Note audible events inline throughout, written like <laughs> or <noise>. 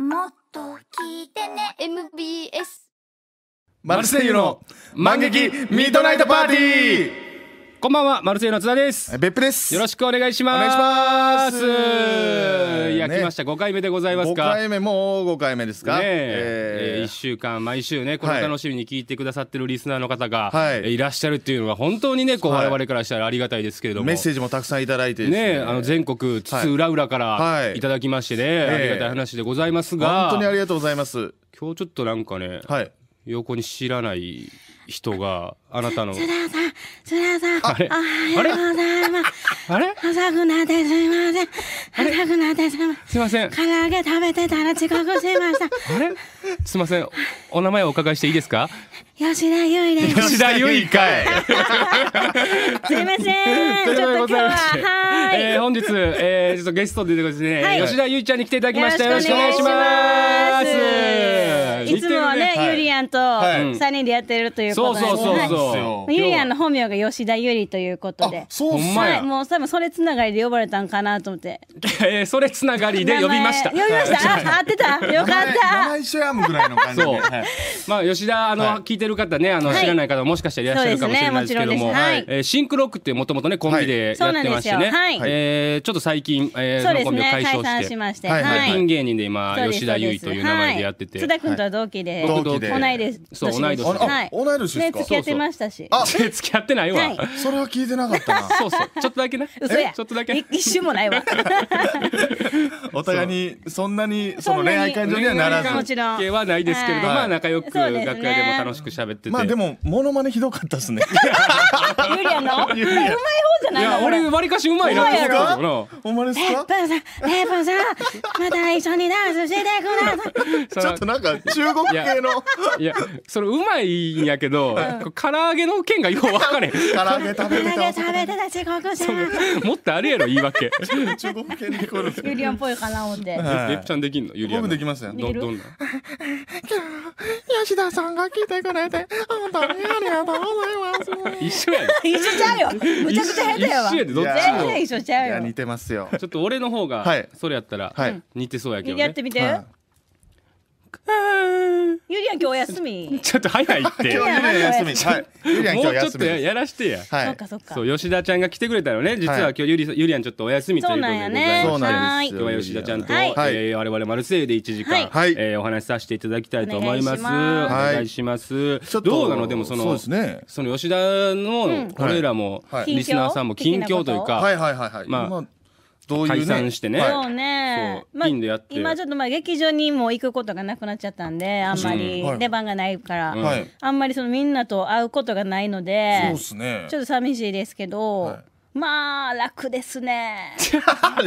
もっと聞いてね MBS マルセイユの満劇ミッドナイトパーティーこんばんは、マルセイの津田です。別府です。よろしくお願いします。お願いします。いや、ね、来ました。五回目でございますか。5回目、もう五回目ですか。ねええー、1週間、毎週ね、この楽しみに聞いてくださってるリスナーの方が、はい、いらっしゃるっていうのは、本当にね、こう、我々からしたらありがたいですけれども。メッセージもたくさんいただいてね。ねあの、全国、津々浦々からいただきましてね、ありがたい話でございますが。本当にありがとうございます。今日ちょっとなんかね、はい、横に知らない人があなたの。さ、あれあれあれ浅くなってすいません。浅くなってすいません。すいません。唐揚げ食べてたら遅刻しました。あれすいません。お名前をお伺いしていいですか吉田ゆいです。吉田ゆいかい。<laughs> すいません。ちょっと今日は、はい。えー、本日、えー、ちょっとゲストでですね、吉田ゆいちゃんに来ていただきました。よろしくお願いします。いつもはね、ユリアンと三人でやってるということですそうそうそう。ユリアンの本名が吉田ゆりということで。そうっすもう多分それつながりで呼ばれたんかなと思って。<laughs> え、それつながりで呼びました。呼びましたあ、合ってたよかった。毎週一緒やんぐらいの感じで。まあ、吉田、あの、聞いてる方ね、あの、知らない方もしかしていらっしゃるかもしれないですけども、シンクロックってもともとね、コンビでやってましてね。え、ちょっと最近、え、そのコンビを解消して。解散しまして。ピン芸人で今、吉田ゆいという名前でやってて。津田君とは同期で同期で同い年そう同い年はい同い年ですか付き合ってましたしあ <laughs> 付き合ってないわそれは聞いてなかったな <laughs> そうそうちょっとだけね嘘やちょっとだけ一瞬もないわ <laughs> お互いにそんなにその恋愛感情にはならずもちろんはないですけれどまあ仲良く楽屋でも楽しく喋っててまあでもモノマネひどかったですねユリアのうまい方じゃないの俺わりかしうまいなって思ったけどなほんですかペッンさんペッンさんまた一緒にダンスしてくださいちょっとなんか中国系のいやそれうまいんやけど、唐揚げの件がよう分かれへん唐揚げ食べてた食べ中国じもっとあるやろ言い訳中国系にるユリアンっぽいかな思ってゆプちゃんできんのユリアン僕できますよどんな吉田さんが来てくれて本当にありがとうございます一緒やね一緒ちゃうよむちゃくちゃ下手やわ一緒やでどっちも一緒ちゃうよ似てますよちょっと俺の方がそれやったら似てそうやけどねやってみてユリアん今日休み。<laughs> ちょっと早いって。今日ゆりやん休み。はい。ゆりやん今日休み。やらしてや。はい。そうかそうか。そう吉田ちゃんが来てくれたよね。実は今日ユリアりやんちょっとお休みということでございましそうなんです。今日は吉田ちゃんとえ我々マルセイで一時間えお話しさせていただきたいと思います。お願いします。どうなのでもそのその吉田の俺らもリスナーさんも近況というか、まあどういう、ね、解散してね。そうね。うまあ、今ちょっとまあ劇場にも行くことがなくなっちゃったんで、あんまり出番がないから、うんはい、あんまりそのみんなと会うことがないので、そうですね。ちょっと寂しいですけど。はいまあ楽ですね。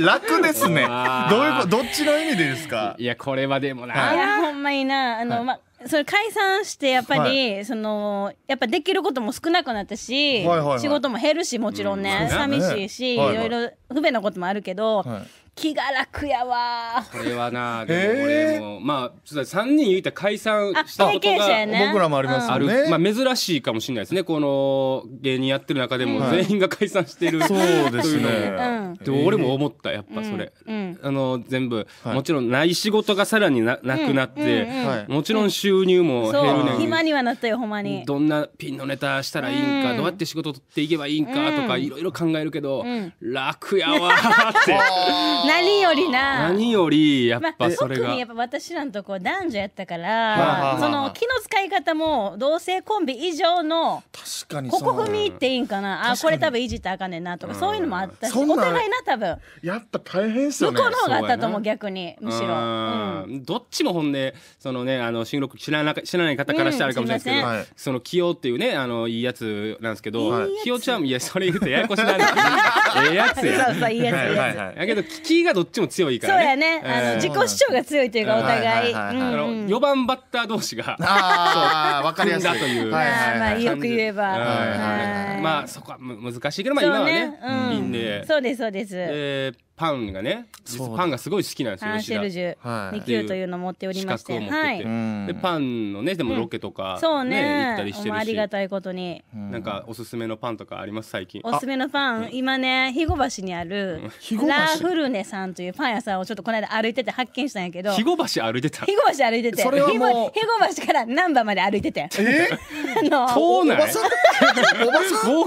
楽ですね。<laughs> どういうどっちの意味でですか。いやこれはでもな。いやほんまになあの、はい、まそれ解散してやっぱり、はい、そのやっぱできることも少なくなったし、はいはいはい、仕事も減るしもちろんね、うん、寂しいし、はいはい、いろいろ不便なこともあるけど、はい気が楽やわこれはなでも俺も、まあ3人言うたら解散したことがね、僕らもありますよね、まあ、珍しいかもしれないですねこの芸人やってる中でも全員が解散してる、そうですね、うん、で俺も思ったやっぱそれ、うん、あの全部、はい、もちろんない仕事がさらにななくなって、うん、もちろん収入も減るねん、暇にはなったよほんまにどんなピンのネタしたらいいんか、どうやって仕事取っていけばいいんかとかいろいろ考えるけど、楽やわって <laughs> 何よりな何よりやっぱそれが、まあ、特にやっぱ私らのとこ男女やったから、その気の使い方も同性コンビ以上の確かにここ踏み入っていいんかなあこれ多分いじったらあかんねんなとか、そういうのもあったしお互いな多分やっぱ大変っすよね向こうの方があったと思う逆にむしろ、うん、どっちも本音そのねあの収録知らな知らない方からしてあるかもしれないですけど、うん、その起用っていうねあのいいやつなんですけど、起用ちゃんいやそれ言うとややこしな <laughs> ええややいやつやけど聞き気がどっちも強いからそうやね、あの自己主張が強いというかお互い四番バッター同士があ分かりやすいだというまあよく言えばまあそこは難しいけどまあ今はねそうですそうですえパンがねパンがすごい好きなんですよシェルジュ、2級というのを持っておりましてはい、でパンのねでもロケとか、ね、そうね行ったりしてるしありがたいことになんかおすすめのパンとかあります最近おすすめのパン今ね肥後橋にあるラフルネさんというパン屋さんをちょっとこの間歩いてて発見したんやけど肥後橋歩いてた肥後橋歩いててそ肥後橋から難波まで歩いててえ <laughs> あのそうなんウォ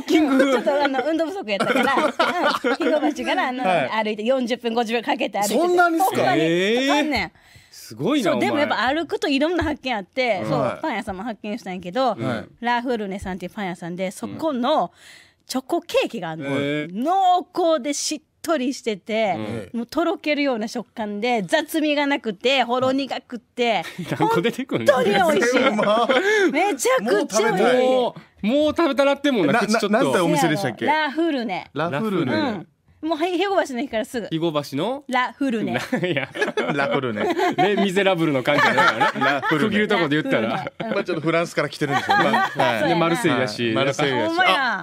ーキングちょっとあの運動不足やったから肥後橋からあの、はい、歩いて40分50分かけて歩いててそんなにすかにかんねんすごいなそうでもやっぱ歩くといろんな発見あって、そうパン屋さんも発見したんやけど、ラフルネさんっていうパン屋さんでそこのチョコケーキがあるの、濃厚でしっとりしてて、もうとろけるような食感で雑味がなくてほろ苦くて、何 <laughs> ん本当に美味しい <laughs> めちゃくちゃ美味しいもう食べたらってもんななちょっななんてお店でしたっけラフルネラフルうんもうひご橋の駅からすぐ肥後橋のラフルネ <laughs> いやラフルネレ・ミゼラブルの感じだからね <laughs> 区切るとこで言ったらまあちょっとフランスから来てるんですよマルセイだし、マルセイだ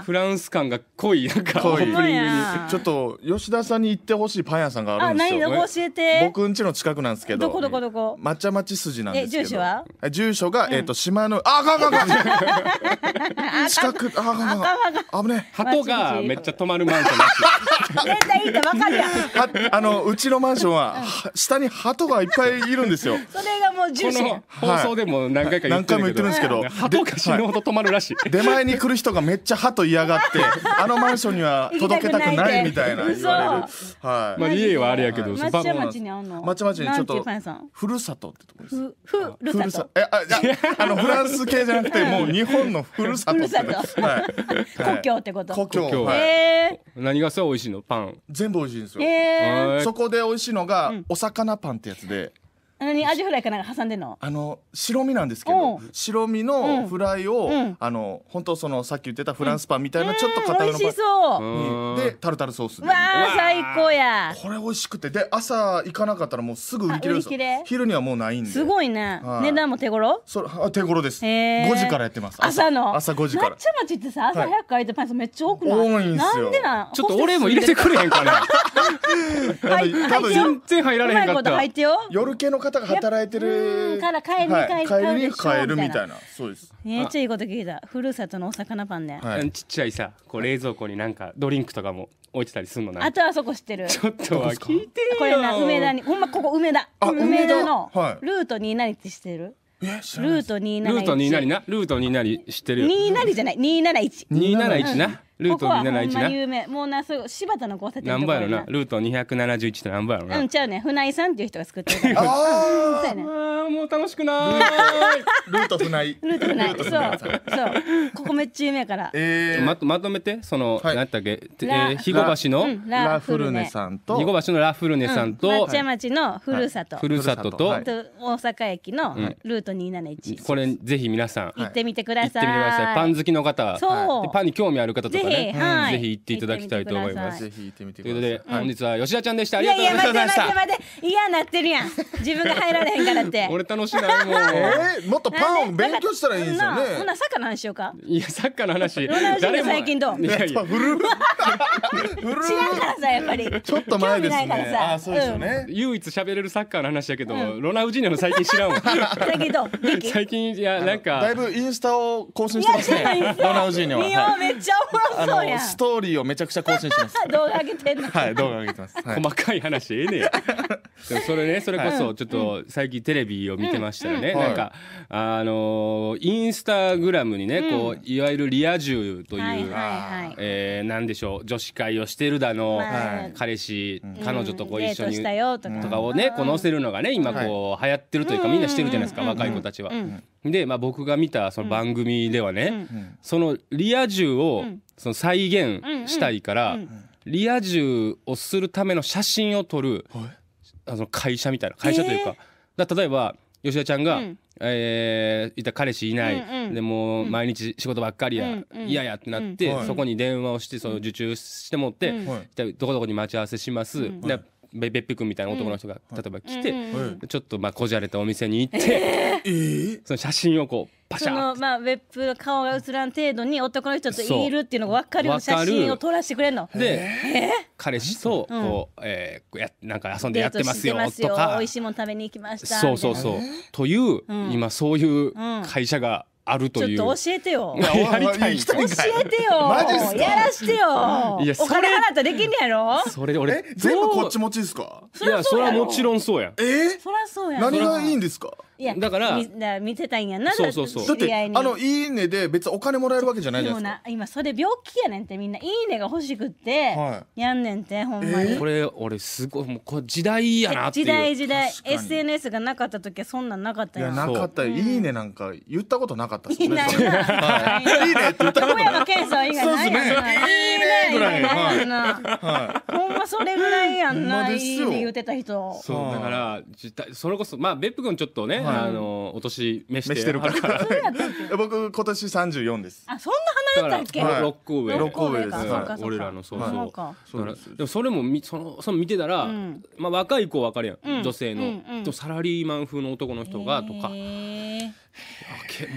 しフランス感が濃いなんかオープニングにちょっと吉田さんに行ってほしいパン屋さんがあるんですよ、ね、教えて僕ん家の近くなんですけどどこどこどこ抹茶町筋なんですけど住所は住所が、えっ、と島のあかんかんかん近くあかんかんかん危ね鳩がめっちゃ止まるマンション <laughs> 絶対いいってわかるやん。あのうちのマンションは下に鳩がいっぱいいるんですよ。それがもう重視。放送でも何回か言ってるんですけど、ど鳩が死ぬほど止まるらしい。出前に来る人がめっちゃ鳩嫌がって、あのマンションには届けたくないみたいな言われる。はい。まあ家はあれやけど、そ、町町にあんの。町町にちょっとふるさとってとこです。ふふるさと。えあじゃ <laughs> あのフランス系じゃなくてもう日本のふるさと。はい。故郷ってこと。故郷。何がさ美味しいの？パン全部美味しいんですよ、えー、そこで美味しいのが、お魚パンってやつで何アジフライかなんか挟んでんのあの白身なんですけど、白身のフライを、うんあの本当そのさっき言ってたフランスパンみたいなちょっと硬いのうにでタルタルソースでわあ最高やこれ美味しくてで朝行かなかったらもうすぐ売り切れるんですよ昼にはもうないんですごいねはい値段も手頃それあ手頃です五時からやってます朝の朝五時からってさ朝早く開いてパンさめっちゃ多くない多いんすよなんでなんちょっと俺も入れてくれへんか <laughs> 全然入られへんかった入ってよ夜系の方方が働いてるから帰りに帰る、はい、帰りに帰るみたいなそうですめっちゃいいこと聞いたふるさとのお魚パンね、はい、ちっちゃいさこう冷蔵庫になんかドリンクとかも置いてたりするのなあとはそこ知ってるちょっとは聞いてこれな梅田にほんまここ梅田梅田のルート2何って知ってる、ルート2何ルート2何なルート2な知ってる2何じゃない271 271なルート271な有名もうなそう柴田の交差点な。んぼやろなルート271ってなんぼやろなうんちゃうね船井さんっていう人が作ってるからあ、うんね、ああ、もう楽しくない <laughs> ルート船井ルート船井そうそうここめっちゃ有名やから、えー、ままとめてその、はい、何だっけえ日後橋の、ラん、ラフルネさんと日後橋のラフルネさんと、うん、抹茶町のふるさと、はい、ふるさとと、はい、大阪駅のルート271、これぜひ皆さん行ってみてください行ってみてくださいパン好きの方そうパンに興味ある方とかね、はい、ぜひ行っていただきたいと思います。ぜひ行ってみてください。ということで、本日は吉田ちゃんでした。ありがとうございました。いやいや待って待って待って嫌なってるやん。自分が入られへんからって。俺楽しないもん。えもっとパンを勉強したらいいですよね。ほなサッカーの話しようか。いやサッカーの話。誰も最近どう？いやいや <laughs> 古。古。違うからさやっぱり。ちょっと前ですね。あそうですよね。唯一喋れるサッカーの話やけど、ロナウジーニョの最近知らんわ。最近どう？最近いやなんか。だいぶインスタを更新してますね。ロナウジーニョは。めっちゃおもろあのストーリーをめちゃくちゃ更新します <laughs> 動画上げてんのはい動画上げてます、はい、細かい話ええねや <laughs> それねそれこそちょっと最近テレビを見てましたよね、うんうん、なんか、あのインスタグラムにね、うん、こういわゆるリア充という、はいはい、えー、なんでしょう女子会をしてるだの、はい、彼氏、彼女とこう一緒にとかをねこう載せるのがね今こう流行ってるというかみんなしてるじゃないですか若い子たちは。で、まあ、僕が見たその番組ではね、そのリア充をその再現したいから、リア充をするための写真を撮る、あの会社みたいな会社というか,、だ例えば吉田ちゃんが、うえいた彼氏いない、でも毎日仕事ばっかりや、嫌やってなって、そこに電話をしてその受注してもって、どこどこに待ち合わせします、でべっぺ君みたいな男の人が、例えば来て、ちょっとまあこじゃれたお店に行って、えー、その写真をこうパシャそのまあ別府の顔が映らん程度に男の人といるっていうのが分かる写真を撮らせてくれんので、彼氏とこう、えー、やなんか遊んでやってますよとか美味しいもの食べに行きましたそうそうそう、という、今そういう会社が、あるというちょっと教えてよやりたい教えてよマジすかやらしてよいやお金払ったできんやろそれ俺全部こっち持ちですかいやそれはもちろんそうやえー、そりゃそうや何がいいんですかいやだからみだ見せたいんやなそうそうそうだってあの「いいね」で別にお金もらえるわけじゃないでもすかな今それ病気やねんってみんな「いいね」が欲しくって、やんねんってほんまに、これ俺すごいもうこれ時代やなってい時代時代 SNS がなかった時はそんなんなかったいやなかった「いいね」なんか言ったことなかったいねない <laughs> いいねって言ったことない、はのケンさん以外ないやんな。いいねぐらいないやんほんまそれぐらいやんな。まいいね言ってた人。そうだから時代それこそまあ別府君ちょっとね、はい、あのお年召してるから <laughs> 僕今年三十四ですあそんな離れたっけ六個上六個上です、俺らのそうそう、はい、そうでもそれもみそのその見てたら、うん、まあ、若い子わかるやん、ん、女性の、うんうん、サラリーマン風の男の人がとか。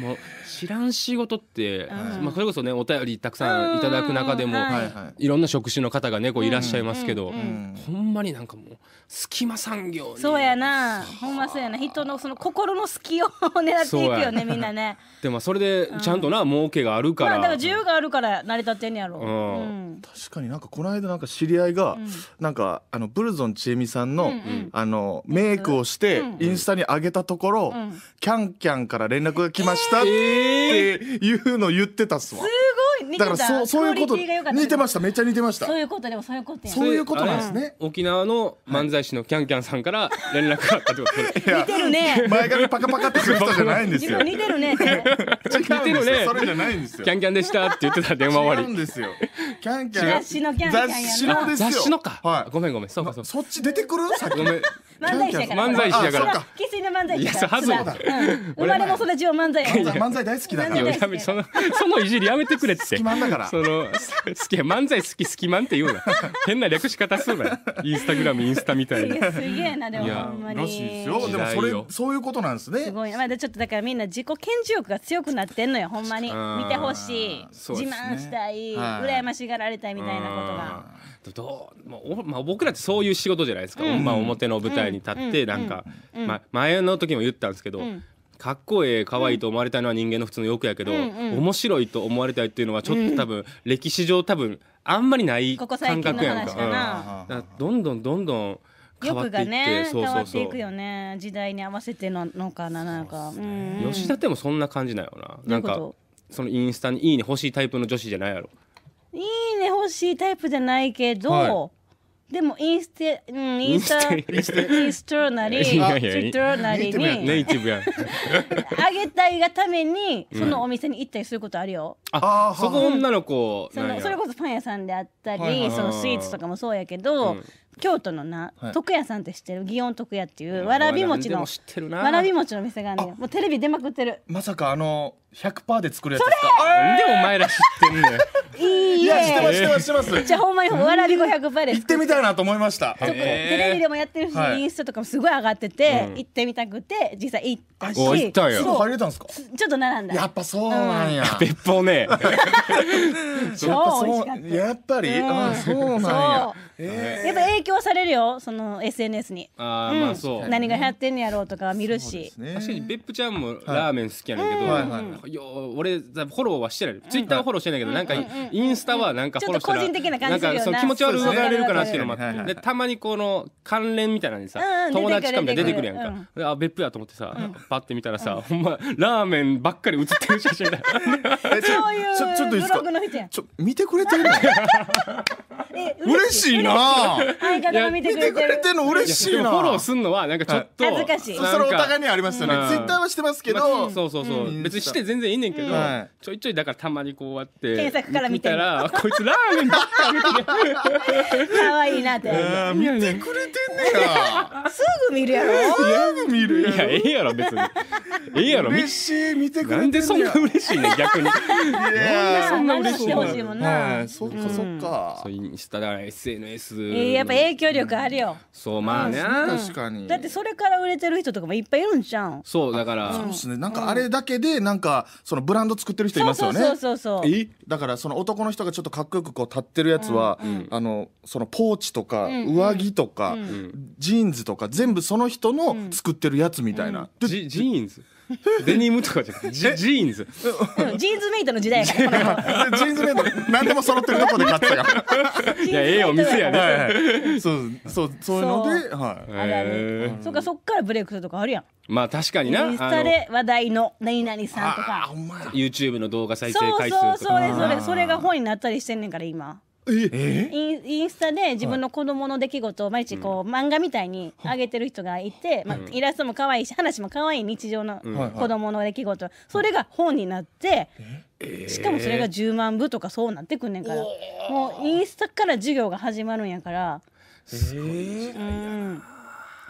もう知らん仕事って、はい、まあ、それこそねお便りたくさんいただく中でも、はい、いろんな職種の方がねこういらっしゃいますけど、うんうんうん、ほんまになんかもう隙間産業そうやなほんまそうやな人のその心の隙を <laughs> 狙っていくよねみんなねでもそれでちゃんとな、うん、儲けがあるから、まあ、だから需要があるから成り立ってんやろ、うん、うん、確かになんかこの間なんか知り合いが、うん、なんかあのブルゾンちえみさんの、うんうん、あのメイクをしてインスタに上げたところ、キャンキャンから連絡が来ましたっていうのを言ってたっすわ、えーだからそうそういうこと似てましためっちゃ似てましたそういうことでもそういうことそういうことなんですね沖縄の漫才師のキャンキャンさんから連絡があったってこと似てるね前髪パカパカってする人じゃないんですよ <laughs> 似てるね似てるねそれじゃないんですよキャンキャンでしたって言ってた電話終わりですよキャンキャン雑誌のキャンキャン雑誌のですよ雑誌のかごめんごめんそうかそうそっち出てくるさっごめん漫才師だから。漫才師やから。生粋の漫才師。いや、はずだ。生まれも育ちも漫才や。漫才大好きだから。やめそのそのいじりやめてくれって。好き漫だから。その好き漫才好き好き漫って言うな。変な略し方するな。インスタグラムインスタみたいな。すげえなでもほんまに。ででもそれそういうことなんですね。すごい。まだちょっとだからみんな自己顕示欲が強くなってんのよ。ほんまに見てほしい。自慢したい。羨ましがられたいみたいなことが。どうあおまあ、僕らってそういう仕事じゃないですか、うん、まあ、表の舞台に立ってなんか、まあ、前の時も言ったんですけど、かっこええ可愛いと思われたいのは人間の普通の欲やけど、うん面白いと思われたいっていうのはちょっと多分、歴史上多分あんまりない感覚やんか,、どんどんどんどん変わっていね、そうそうそうくよね時代に合わせてののかななんか、ねん、吉田ってもそんな感じなよななんかそのインスタに「いいね」欲しいタイプの女子じゃないやろいいね欲しいタイプじゃないけど、はいでもインステ、うん、インスタ、インストなり、ツイッターなりに、ネイティブやあげたいがために、そのお店に行ったりすることあるよ。うん、あ、そこ女の子。その、それこそパン屋さんであったり、そのスイーツとかもそうやけど。京都のな、徳屋さんって知ってる祇園徳屋っていうわらび餅のわらび餅の店があるのよもうテレビ出まくってるまさかあの100%で作るやつですかでお前ら知ってんいいい知ってます知ってます知ってます、じゃあほんまにわらび500%です行ってみたいなと思いましたテレビでもやってるし、はいインスタとかもすごい上がってて、行ってみたくて実際行ったし行ったん入れたんですかちょっと並んだやっぱそうなんや、別方ね <laughs> 超美味しかっやっぱり、うんあそうなんややっぱ影響されるよその SNS にあーまあそう何が流行ってんやろうとか見るし、ね確かに別府ちゃんもラーメン好きやねんけど、はいはいよ俺フォローはしてない、ツイッターはフォローしてないけど、なんか、インスタはなんかフォローしてないなんかその気持ち悪がられるかなっていうのもあって、たまにこの関連みたいなのにさ、友達とかみたいな出てくるやんか、うん、あ別府やと思ってさ、パッて見たらさ、ほんまラーメンばっかり写ってる写真だそういうちょっといいですかちょ見てくれてる嬉しいな相方見てくれてるの <laughs> 嬉しいなフォローすんのはなんかちょっと恥ずかしいそれお互いにありますよねツイッターはしてますけどそうそうそう別にして全全然いいねんけど、はいちょいちょいだからたまにこうやって検索から見てたらこいつラーメンばかわいいなって。見てくれてんねやすぐ見るやろ。すぐ見るいややええやろ別にええやろ嬉しい見てくれてなんでそんな嬉しいね逆にいやそんな嬉しいもんなそっかそっかそうインスタら SNS、えーやっぱ影響力あるよ。そうまあね確かにだってそれから売れてる人とかもいっぱいいるんじゃん。そうだからそうですねなんかあれだけでなんかそのブランド作ってる人いますよねそうそうそうそうだからその男の人がちょっとかっこよくこう立ってるやつは、うんうん、あのそのポーチとか、上着とか、うん、ジーンズとか全部その人の作ってるやつみたいな、ジジーンズ <laughs> デニムとかじゃなくてジジーンズ、うん、ジーンズメイトの時代やから <laughs> ジーンズメイト何でも揃ってるとこで買ったから <laughs> いやええお店やね、そうそうそういうのではいあるあるそっかそっからブレイクするとかあるやんまあ確かになインスタで話題の何々さんとかほーまや YouTube の動画再生そう回数とかそうそうそれそれそれが本になったりしてんねんから今えインスタで自分の子供の出来事を毎日こう、漫画みたいに上げてる人がいて、まあ、イラストも可愛いし話も可愛い日常の子供の出来事、それが本になって、しかもそれが10万部とかそうなってくんねんから、もうインスタから授業が始まるんやからすごいうん、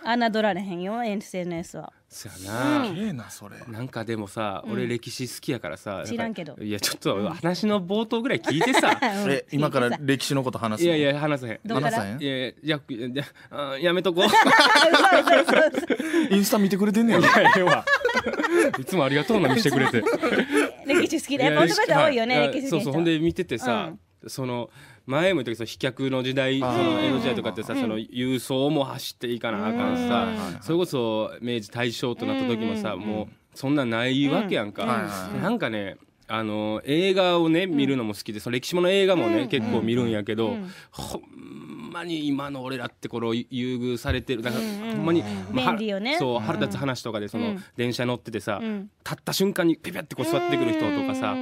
侮られへんよ SNS は。そやな、すげえなそれなんかでもさ、俺歴史好きやからさ知らんけどいやちょっと話の冒頭ぐらい聞いてさ、<laughs> え今から歴史のこと話すいやいや話せへん話せへんいやいやややめとこう <laughs> インスタ見てくれてんねやいつもありがとうな見してくれて <laughs> 歴史好きだやっぱ男の多いよね歴史そうそうほんで見ててさ、その前も言ったけど飛脚の時代その江戸時代とかってさその郵送も走っていかなあかんさそれこそ明治大正となった時もさもうそんなないわけやんか。なんかねあの映画をね見るのも好きで、その歴史もの映画もね、結構見るんやけど、ほんまに今の俺らってこの優遇されてるだから、ほんまに、まあそう腹立つ話とかでその、電車乗っててさ、立った瞬間にペペってこう座ってくる人とかさ、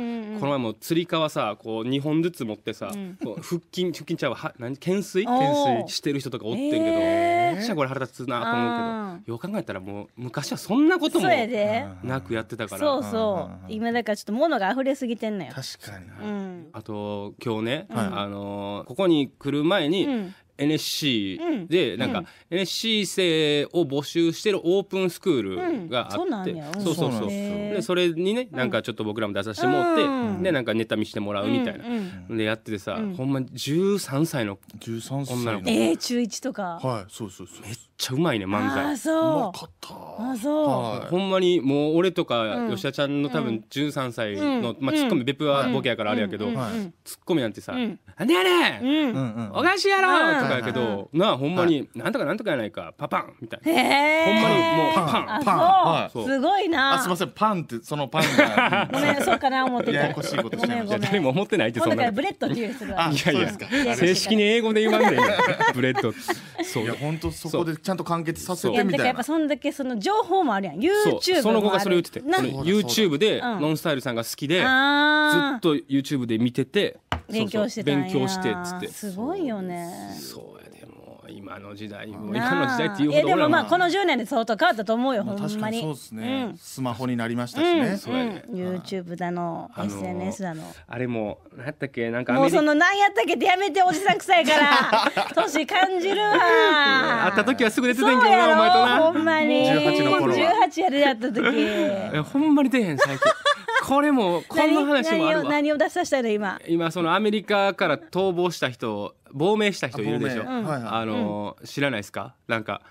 この前もつり革さこう2本ずつ持ってさ、うん、腹筋腹筋ちゃうは何懸垂懸垂してる人とかおってんけど、ちゃこれ腹立つなと思うけどよう考えたらもう昔はそんなこともなくやってたからそうそう今だからちょっと物が溢れすぎてんのよ確かに、うん、あと今日ね、はい、あのここに来る前に、うん、NSC で、なんか NSC 生を募集してるオープンスクールがあって、そうそうそうでそれにねなんかちょっと僕らも出させてもらって、でなんかネタ見してもらうみたいな、でやっててさ、ほんま13歳の女の子えー、中1とかはいそうそうそうっちゃうまいね漫才あそうあそう、はい、ほんまにもう俺とか吉田ちゃんの多分13歳の、うん、まあ、ツッコミ、うん、別はボケやからあれやけど、うんはい、ツッコミなんてさ「な、うんでやねん、うん、おかしいやろ!」とかやけど、なほんまに、なんとかなんとかやないかパパンみたいな、えほんまにもうパンパン、はい、すごいなあすいませんパンってそのパンが <laughs> ごめんそうかな思ってややこしいことしちゃいました誰も思ってないってそんなからブレッドって言うすごいいやいや正式に英語で言わんでブレッドそういや本当そこでちゃゃんと完結させてみたいなやっぱそんだけその情報もあるやん YouTube その子がそれ言ってて YouTube でノンスタイルさんが好きで、ずっと YouTube で見てて勉強して勉強してっつってすごいよねそう今の時代もう今の時代っていうほどでもまあこの10年で相当変わったと思うよ、ほんまにそうですね、うん、スマホになりましたしね、うんうん、うん、YouTube だの、あのー、SNS だのあれも何やったっけなんかもうその何やったっけってやめておじさん臭いから <laughs> 年感じるわ会 <laughs> った時はすぐ出てたんけどなお前となほんまに18の頃18やでやった時 <laughs> えほんまに出へん最近これもこんな話もあるわ何を出させたの今今そのアメリカから逃亡した人亡命した人いるでしょ、あ、うんあのー、知らないですかなんか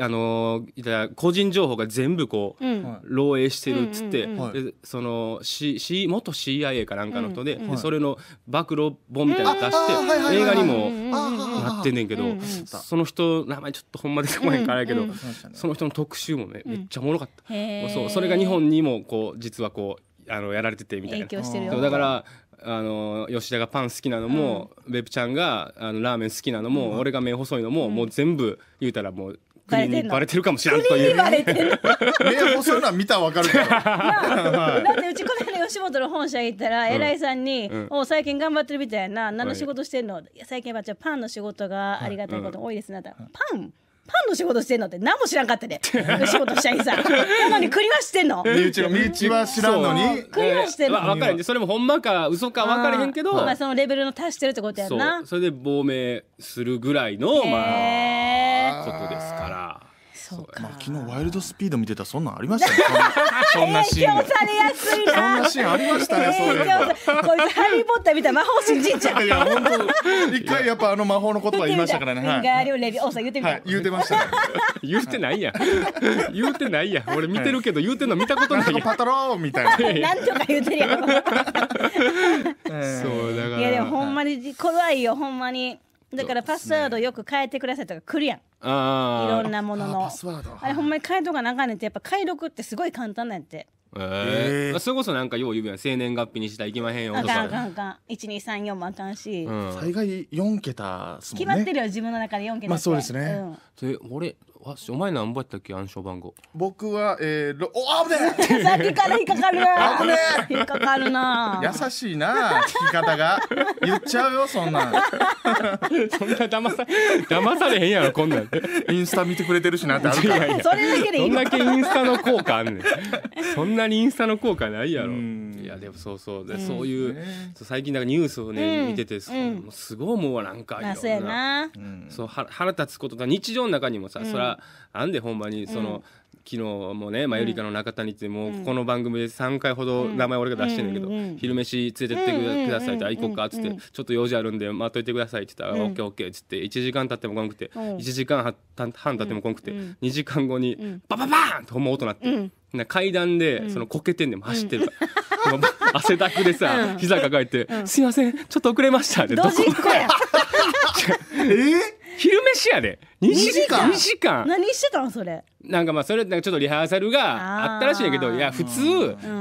あのー、個人情報が全部こう、うん、漏洩してるっつって、うんうんうん、その、C C、元 CIA かなんかの人でうんで、それの暴露本みたいなの出して、うん、映画にもなってんねんけど、うんうん、その人名前ちょっとほんま出てこへんからやけど、うんうん、その人の特集もねめっちゃおもろかった、そうそれが日本にもこう実はこうあのやられててみたいな影響してるよだからあの吉田がパン好きなのも、べ、う、ぷ、ん、ちゃんがあのラーメン好きなのも、うん、俺が目細いのも、うん、もう全部言うたらもう国にバレてるかもしれんという。バレてる。<laughs> 目細いのは見たらわかるから。まだってうちこの間吉本の本社行ったら、偉いさんに、うん、お最近頑張ってるみたいな、何の仕事してんの、はい、最近はじゃパンの仕事がありがたいこと多いですな、はい、パンパンの仕事してんのって何も知らんかったで仕事社員さんなのに栗はしてんの身内が身内は知らんのに栗はしてんの、えー、分かるんそれもほんまか嘘か分からへんけどまあそのレベルの達してるってことやんなそれで亡命するぐらいのまあことですそうか、まあ、昨日ワイルドスピード見てたそんなんありましたね <laughs> そんなシーン影響されやすいなそんなシーンありましたね影響さこいつハリー・ポッター見た魔法信神ちゃいや本当一回やっぱあの魔法の言葉言いましたからねはいガーリオレビさ言ってみた、言うてました、<laughs> 言うてないや言うてないや俺見てるけど言うてんの見たことないパトロみたいな <laughs> なんとか言うてるやろそうだからいやでもほんまに怖いよほんまにだからパスワードよく変えてくださいとか来るやんいろんなもののあれほんまに変えとかなかんねんってやっぱ解読ってすごい簡単なんってええそれこそなんかよう言うやん生年月日にしたらいけまへんよあかんあかんあかん1234もあかんし、う災害四桁、ね、決まってるよ自分の中で4桁まあそうですね、で俺わしお前何んぼやったっけ暗証番号僕は、えー、ろあ危ねえさっきから引っかかる危ねえ引っかかるな優しいな聞き方が言っちゃうよそんなんそんな騙さ騙されへんやろこんなんインスタ見てくれてるしなってあるからいやそれだけでいいんだけインスタの効果あんねんそんなにインスタの効果ないやろいやでもそうそうで、うん、そういう、ね、最近なんかニュースをね、うん、見ててす,、ごいもうなんかいろんな、まあ、そうは腹立つことか日常の中にもさ、それはがあんでほんまにその、昨日もねマユリカの中谷ってもうこの番組で3回ほど名前俺が出してんだけど「昼飯連れてってください」って「行こうか」っつって「ちょっと用事あるんで待っといてください」って言ったら「オッケーオッケー」っつって1時間経っても来なくて1時間半経っても来なくて2時間後にバババーンと思う音なって階段でそのこけてんでも走ってるから。汗だくでさ、膝抱えて、すいません、ちょっと遅れましたって。どこや。<laughs> え昼飯やで2時間2時間何してたんそれなんかまあそれなんかちょっとリハーサルがあったらしいんだけどいや普通、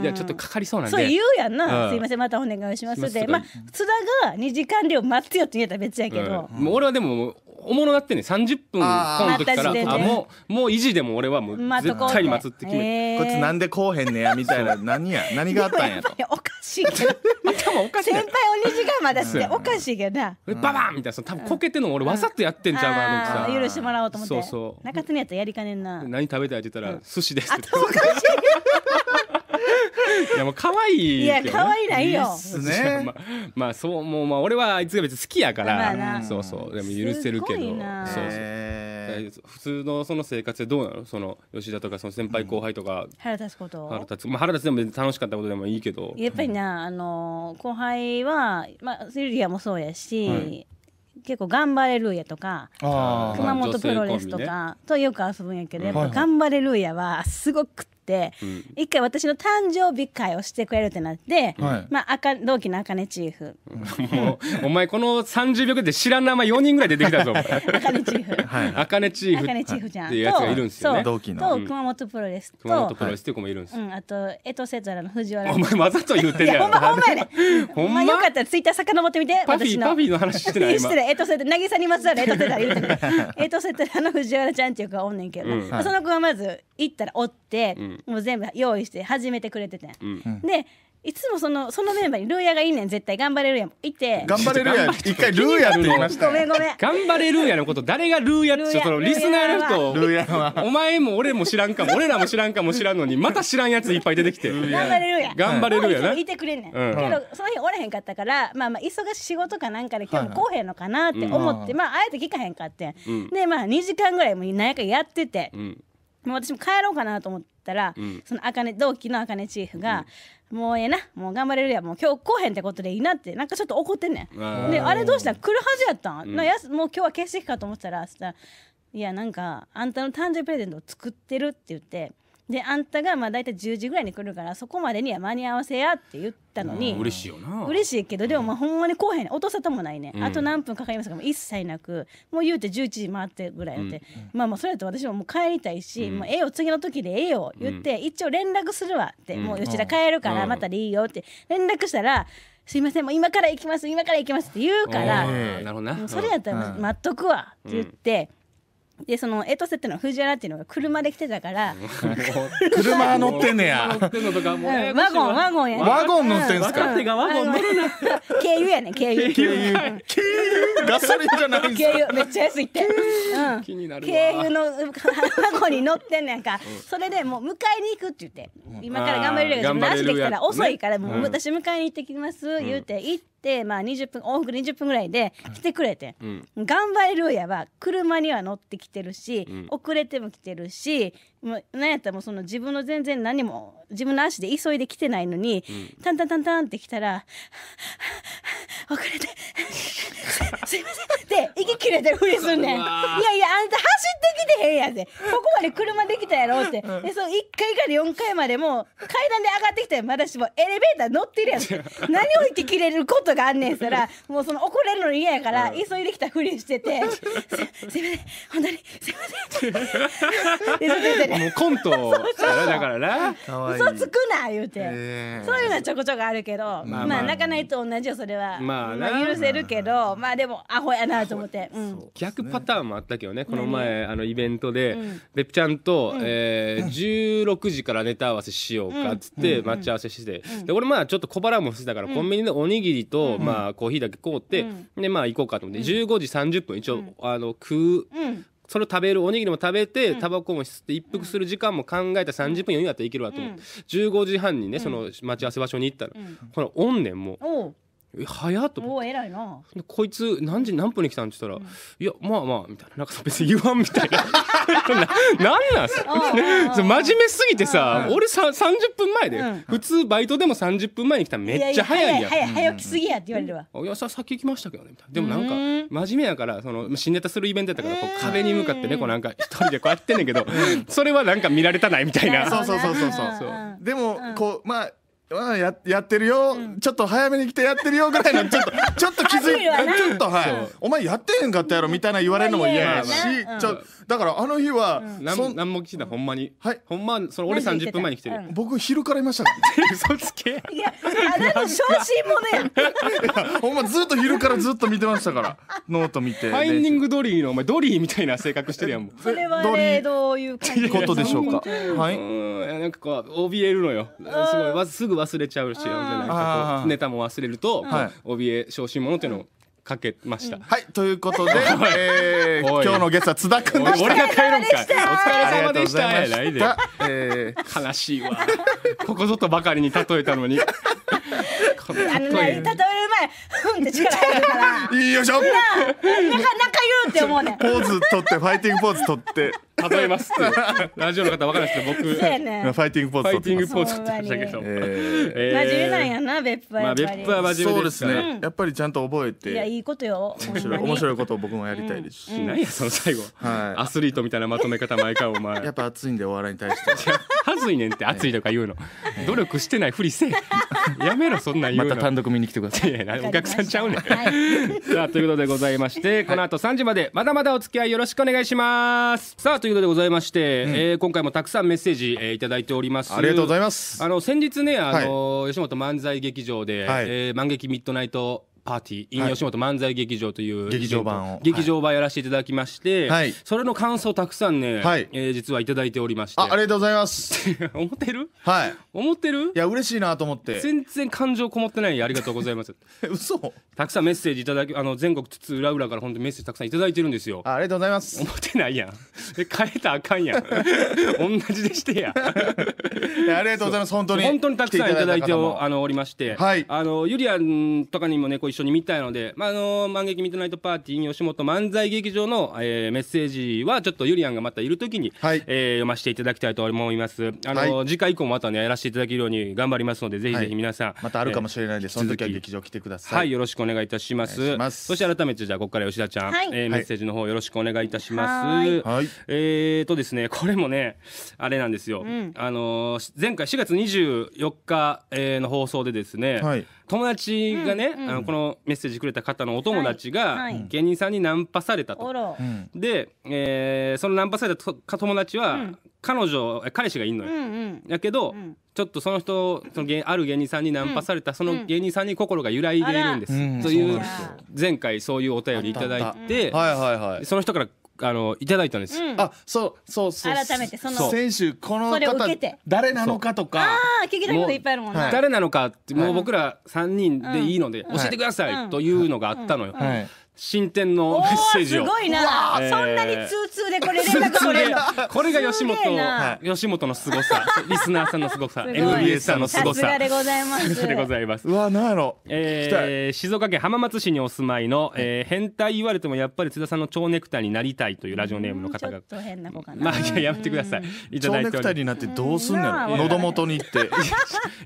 いやちょっとかかりそうなんでそう言うやんな、すいませんまたお願いしますでまあ津田が2時間量待ってよって言えたら別やけど、もう俺はでもおもろなってね30分この時からあ、ね、もうもう維持でも俺はもう絶対に待つって決めて、こいつなんでこうへんねやみたいな何や何があったんやとおかしいけど頭おかしい先輩鬼2時間まだしておかしいけどな、うん、ババンみたいな多分こけてんの俺わざとやってんちゃうかなと思って許してもらおうと思ってそうそう中津のやつやりかねんな何食べたいって言ったら、うん、寿司ですっておかしい <laughs> いやもう可愛いいや可愛いないよねまあ、まあ、そうもうまあ俺はあいつが別に好きやから、そうそうでも許せるけどそうそう普通のその生活でどうなのその吉田とかその先輩後輩とか、うん、腹立つこと腹立つ、まあ、腹立つでも楽しかったことでもいいけどやっぱりな、あの後輩は、まあ、セルリアもそうやし、はい結構「頑張れルーヤ」とか「熊本プロレス」とか、とよく遊ぶんやけどやっぱ「頑張れルーヤ」はすごく、一、うん、回私の誕生日会をしてくれるってなって、はい、まあ赤同期のねチーフお前この30秒で知らん名前4人ぐらい出てきたぞあかねチーフあチーフチーフじゃんっていうやつがいるんですよね同期のと熊本プロレスと熊本プロレスっていう子もいるんです、うん、あとエトセザラの藤原お前わざと言うてんやんほんまほんまやねほんまよかったらツイッターぼってみてパフィーパフィーの話してないしてないエトセラ渚にまつわるエトセザラ言うて <laughs> エトセラの藤原ちゃんっていう子がおんねんけど、うん、その子がまず行ったらおって、もう全部用意して始めてくれてて、ん、でいつもそのそのメンバーにルーヤがいいねん絶対頑張れるやんいて頑張れるやん一回ルーヤって言いましたごめんごめん頑張れるやのこと誰がルーヤってそのリスナーの人ルーヤはお前も俺も知らんかも俺らも知らんかも知らんのにまた知らんやついっぱい出てきて頑張れるや頑張れるやないてくれんねん、けどその日おれへんかったからまあまあ忙しい仕事かなんかで今日も来へんのかなって思って、まああえて聞かへんかって、でまあ2時間ぐらいも何やかやってて、もう私も帰ろうかなと思ったら、うん、そのね同期の茜チーフが、うん、もうええなもう頑張れるやもう今日来へんってことでいいなってなんかちょっと怒ってんねんであれどうしたん来るはずやったん、うん、なやもう今日は欠席かと思ってたらいやなんかあんたの誕生日プレゼントを作ってる」って言って。であんたがまあ大体10時ぐらいに来るからそこまでには間に合わせやって言ったのに、う嬉しいよな嬉しいけどでもまあほんまに来へん落とさともないね、うん、あと何分かかりますかも一切なくもう言うて11時回ってぐらいやって、うん、まあまあそれやと私ももう帰りたいし、もうええよ次の時でええよ言って、一応連絡するわって、もううちら帰るからまたでいいよって連絡したら。すいませんもう今から行きます今から行きますって言うから、それやったら待っとくわって言って、でそのエトセっていうのは藤原っていうのが車で来てたから車乗ってんねやワゴンワゴンやワゴン乗ってんすか、うん、がワゴン乗るな軽油やね軽油軽油軽油ガソリンじゃないんすか軽油めっちゃ安いってうん、軽油のワゴンに乗ってんねんか、うん、それでもう迎えに行くって言って今から頑張れるけどなしできたら遅いからもう私迎えに行ってきます言うて行って、まあ、20分往復20分ぐらいで来てくれて、うん頑張れるやは車には乗ってきてるし、うん、遅れても来てるしもうなんやったらもうその自分の全然何も自分の足で急いで来てないのに、うん、タンタンタンタンって来たら「<laughs> 遅れて <laughs> すいませんって息切れてるふりすんねんいやいやあんた走ってきてへんやでここまで車できたやろって、でその1回から4回までも階段で上がってきたまだしもエレベーター乗ってるやん何て <laughs> 何をて切れることがあんねんしたら <laughs> もうその怒れるの嫌やから、急いできたふりしてて「すいません本当にすいません」もうコントだからな嘘つくな言うて、そういうのはちょこちょこあるけど、まあ、泣かないと同じよそれは、まあ、許せるけど、まあでもアホやなと思って、うん、逆パターンもあったけどねこの前あのイベントで、うん、べっぴちゃんと、うん、えー、16時からネタ合わせしようかっつって待ち合わせして、で俺まあちょっと小腹も伏せたから、コンビニでおにぎりと、まあコーヒーだけ凍うて、でまあ行こうかと思って、うん、15時30分一応、あの食う。それを食べるおにぎりも食べてタバコも吸って一服する時間も考えた30分余裕だったらいけるわと思って、15時半にねその待ち合わせ場所に行ったら、このおんねんもう。早っと思っおーいなこいつ何時何分に来たんって言ったら、いやまあまあみたいななんか別に言わんみたいな <laughs> ななんなんすかそう真面目すぎてさ、俺さ30分前で、うん普通バイトでも30分前に来たらめっちゃ早いやん。いや早い早起きすぎやって言われるわいやさ先行きましたけどねみたいなでもなんか真面目やからその新ネタするイベントやったからこう壁に向かってねこうなんか一人でこうやってんねんけどそれはなんか見られたないみたいなそうそうそうそうそうそうでもこうまあうんややってるよ、うん、ちょっと早めに来てやってるよぐらいのちょっと <laughs> ちょっと気づいちょっとはい、お前やってへんかったやろみたいな言われるのも嫌やし、ちょだからあの日は、うん、なん何も来てないほんまに、はい、ほんまその俺30分前に来てる、僕昼からいましたから嘘つけいやあれの昇進もね <laughs> ほんまずっと昼からずっと見てましたからノート見てファインディングドリーのお前ドリーみたいな性格してるやんも <laughs> それはどういうことでしょうかはいなんかこう怯えるのよすごいまずすぐ忘れちゃうしあネタも忘れると、怯え小心者ていうのをかけました、うん、はいということで、<laughs> えー、今日のゲストは津田君でした俺が帰るんかいお疲れ様でしたでした、えー、悲しいわここぞとばかりに例えたのにこの <laughs> 例える前ふんって力入るからよいしょななかなか言うって思うねポーズとってファイティングポーズ取って数えますって <laughs> ラジオの方わかんないですけど僕、ファイティングポーズファイティングポーズ取ってましたけど、えー、真面目なんやな別府はやっぱり、まあ、別府は真面目ですね、うん、やっぱりちゃんと覚えていやいいことよ面白い面白いことを僕もやりたいですし、うんうん、何やその最後、はい、アスリートみたいなまとめ方毎回お前やっぱ熱いんでお笑いに対してはずいねんって熱いとか言うの、えー、努力してないふりせえ <laughs> やめろそんなん言うのまた単独見に来てくださいいお客さんちゃうねん、はい、<laughs> さあということでございましてこの後3時までまだまだお付き合いよろしくお願いしますさあということでございまして、うん、えー、今回もたくさんメッセージ、えー、いただいておりますありがとうございますあの先日ねあの、はい、吉本漫才劇場で、はい、えー、満劇ミッドナイトパーティー、in 吉本漫才劇場という、劇場版を。劇場版やらせていただきまして、はい、それの感想たくさんね、はい、えー、実はいただいておりまして。あありがとうございます。<laughs> 思ってるはい。思ってるいや、嬉しいなと思って。全然感情こもってないありがとうございます。<laughs> 嘘たくさんメッセージいただき、あの、全国津々浦々から本当メッセージたくさんいただいてるんですよ。あありがとうございます。思ってないやん。え、変えたらあかんやん。<laughs> 同じでしてや。ありがとうございます、本当に。本当にたくさんいただいておあのおりまして、はい、あの、ゆりやんとかにもね、こう緒に見たいので、まあ、あのー、万劇ミッドナイトパーティーに吉本漫才劇場の、えー、メッセージは、ちょっとゆりやんがまたいるときに、はい、えー、読ませていただきたいと思います。あのーはい、次回以降もまたね、やらせていただけるように頑張りますので、ぜひぜひ皆さん。はい、またあるかもしれないです、えー、その時は劇場来てください。はい、よろしくお願いいたします。ますそして改めて、じゃあ、ここから吉田ちゃん、はい、えメッセージの方よろしくお願いいたします。はい、えーとですね、これもね、あれなんですよ。うん、あの前回4月24日、えー、の放送でですね、はい友達がね、うんあのこのメッセージくれた方のお友達が芸人さんにナンパされたと、はい、で、えー、そのナンパされたか友達は、うん、彼女彼氏がいんのよ、うんうん、やけど、うん、ちょっとその人そのある芸人さんにナンパされた、その芸人さんに心が揺らいでいるんです、という前回そういうお便り頂いて、はいはいはい、その人からあのいただいたんです、うん、あそうそうそう改めてその選手この方誰なのかとかああ聞きたいこといっぱいあるもんね、誰なのかってもう僕ら三人でいいので、教えてくださいというのがあったのよ、はい、進展のメッセージを。すごいな、えー、そんなに通通でこれ連絡取れる <laughs> これが吉本、吉本の凄さ、<laughs> リスナーさんの凄さ、す MBS さんの凄さ。さすがでございます。でございます。うわ、なんやろ。えー、静岡県浜松市にお住まいの、えー、変態言われてもやっぱり津田さんの蝶ネクタイになりたいというラジオネームの方が。まあ、いや、やめてください。いただいて。蝶ネクタイになってどうすんの喉元に行って。い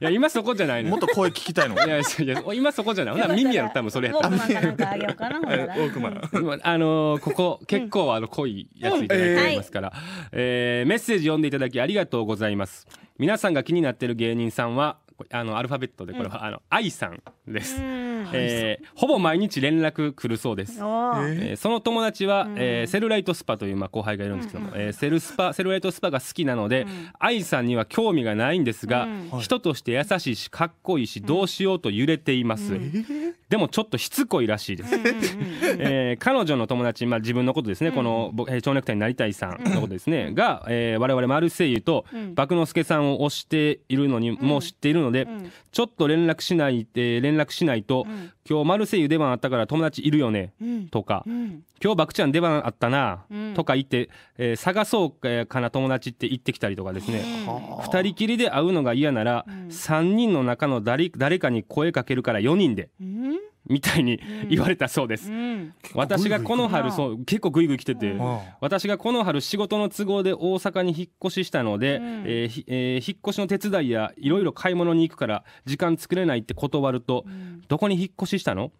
や、今そこじゃないの。もっと声聞きたいの。いや、いや今そこじゃない。ほな、耳やろ、多分それやったら。ォークマン。あのここ結構あの濃いやついただいてますから、えー、メッセージ読んでいただきありがとうございます。皆さんが気になってる芸人さんはあのアルファベットでこれは、うん、あの愛さんです、えー、ほぼ毎日連絡来るそうです、えー、その友達は、えー、セルライトスパというまあ後輩がいるんですけども、うん、えー、セルスパセルライトスパが好きなので、うん、i さんには興味がないんですが、うん、人として優しいしかっこいいしどうしようと揺れています、でもちょっとしつこいらしいです、えー、彼女の友達、まあ、自分のことですね、この、えー、蝶ネクタイになりたいさんのことですね、が、えー、我々マルセイユと、うん、爆之助さんを推しているのに、もう知っているのので、うん、ちょっと連絡しない、えー、連絡しないと、うん、今日マルセイユ出番あったから友達いるよね、とか、今日バクちゃん出番あったな、とか言って、えー、探そうかな友達って言ってきたりとかですね、2人きりで会うのが嫌なら、うん、3人の中の誰誰かに声かけるから4人で。みたいに言われたそうです、うん私がこの春そう結構グイグイ来てて、うん、私がこの春仕事の都合で大阪に引っ越ししたので、えー、えー、引っ越しの手伝いやいろいろ買い物に行くから時間作れないって断ると、どこに引っ越ししたの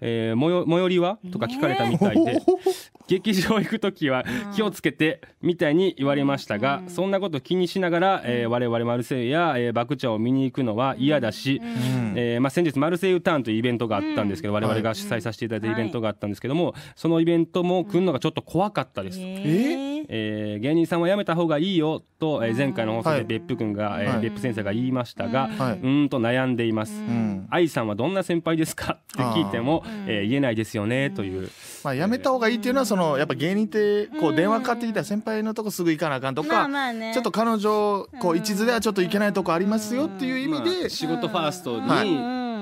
えー、最寄りはとか聞かれたみたいで、劇場行く時は気をつけてみたいに言われましたが、そんなこと気にしながら、えー、我々マルセイユや、えー、バクチャを見に行くのは嫌だし、えーまあ、先日マルセイユターンというイベントがあったんですけど、我々が主催させていただいたイベントがあったんですけども、そのイベントも来るのがちょっと怖かったです。ええ芸人さんはやめた方がいいよと、えー、前回の放送で別府君が、はえ別府先生が言いましたが、うんと悩んでいます。愛、さんはどんな先輩ですかって聞いてもえー、言えないですよねという。まあ、やめた方がいいっていうのはそのやっぱ芸人ってこう電話かかってきたら先輩のとこすぐ行かなあかんとか、ちょっと彼女こう一途ではちょっといけないとこありますよっていう意味で、仕事ファーストに、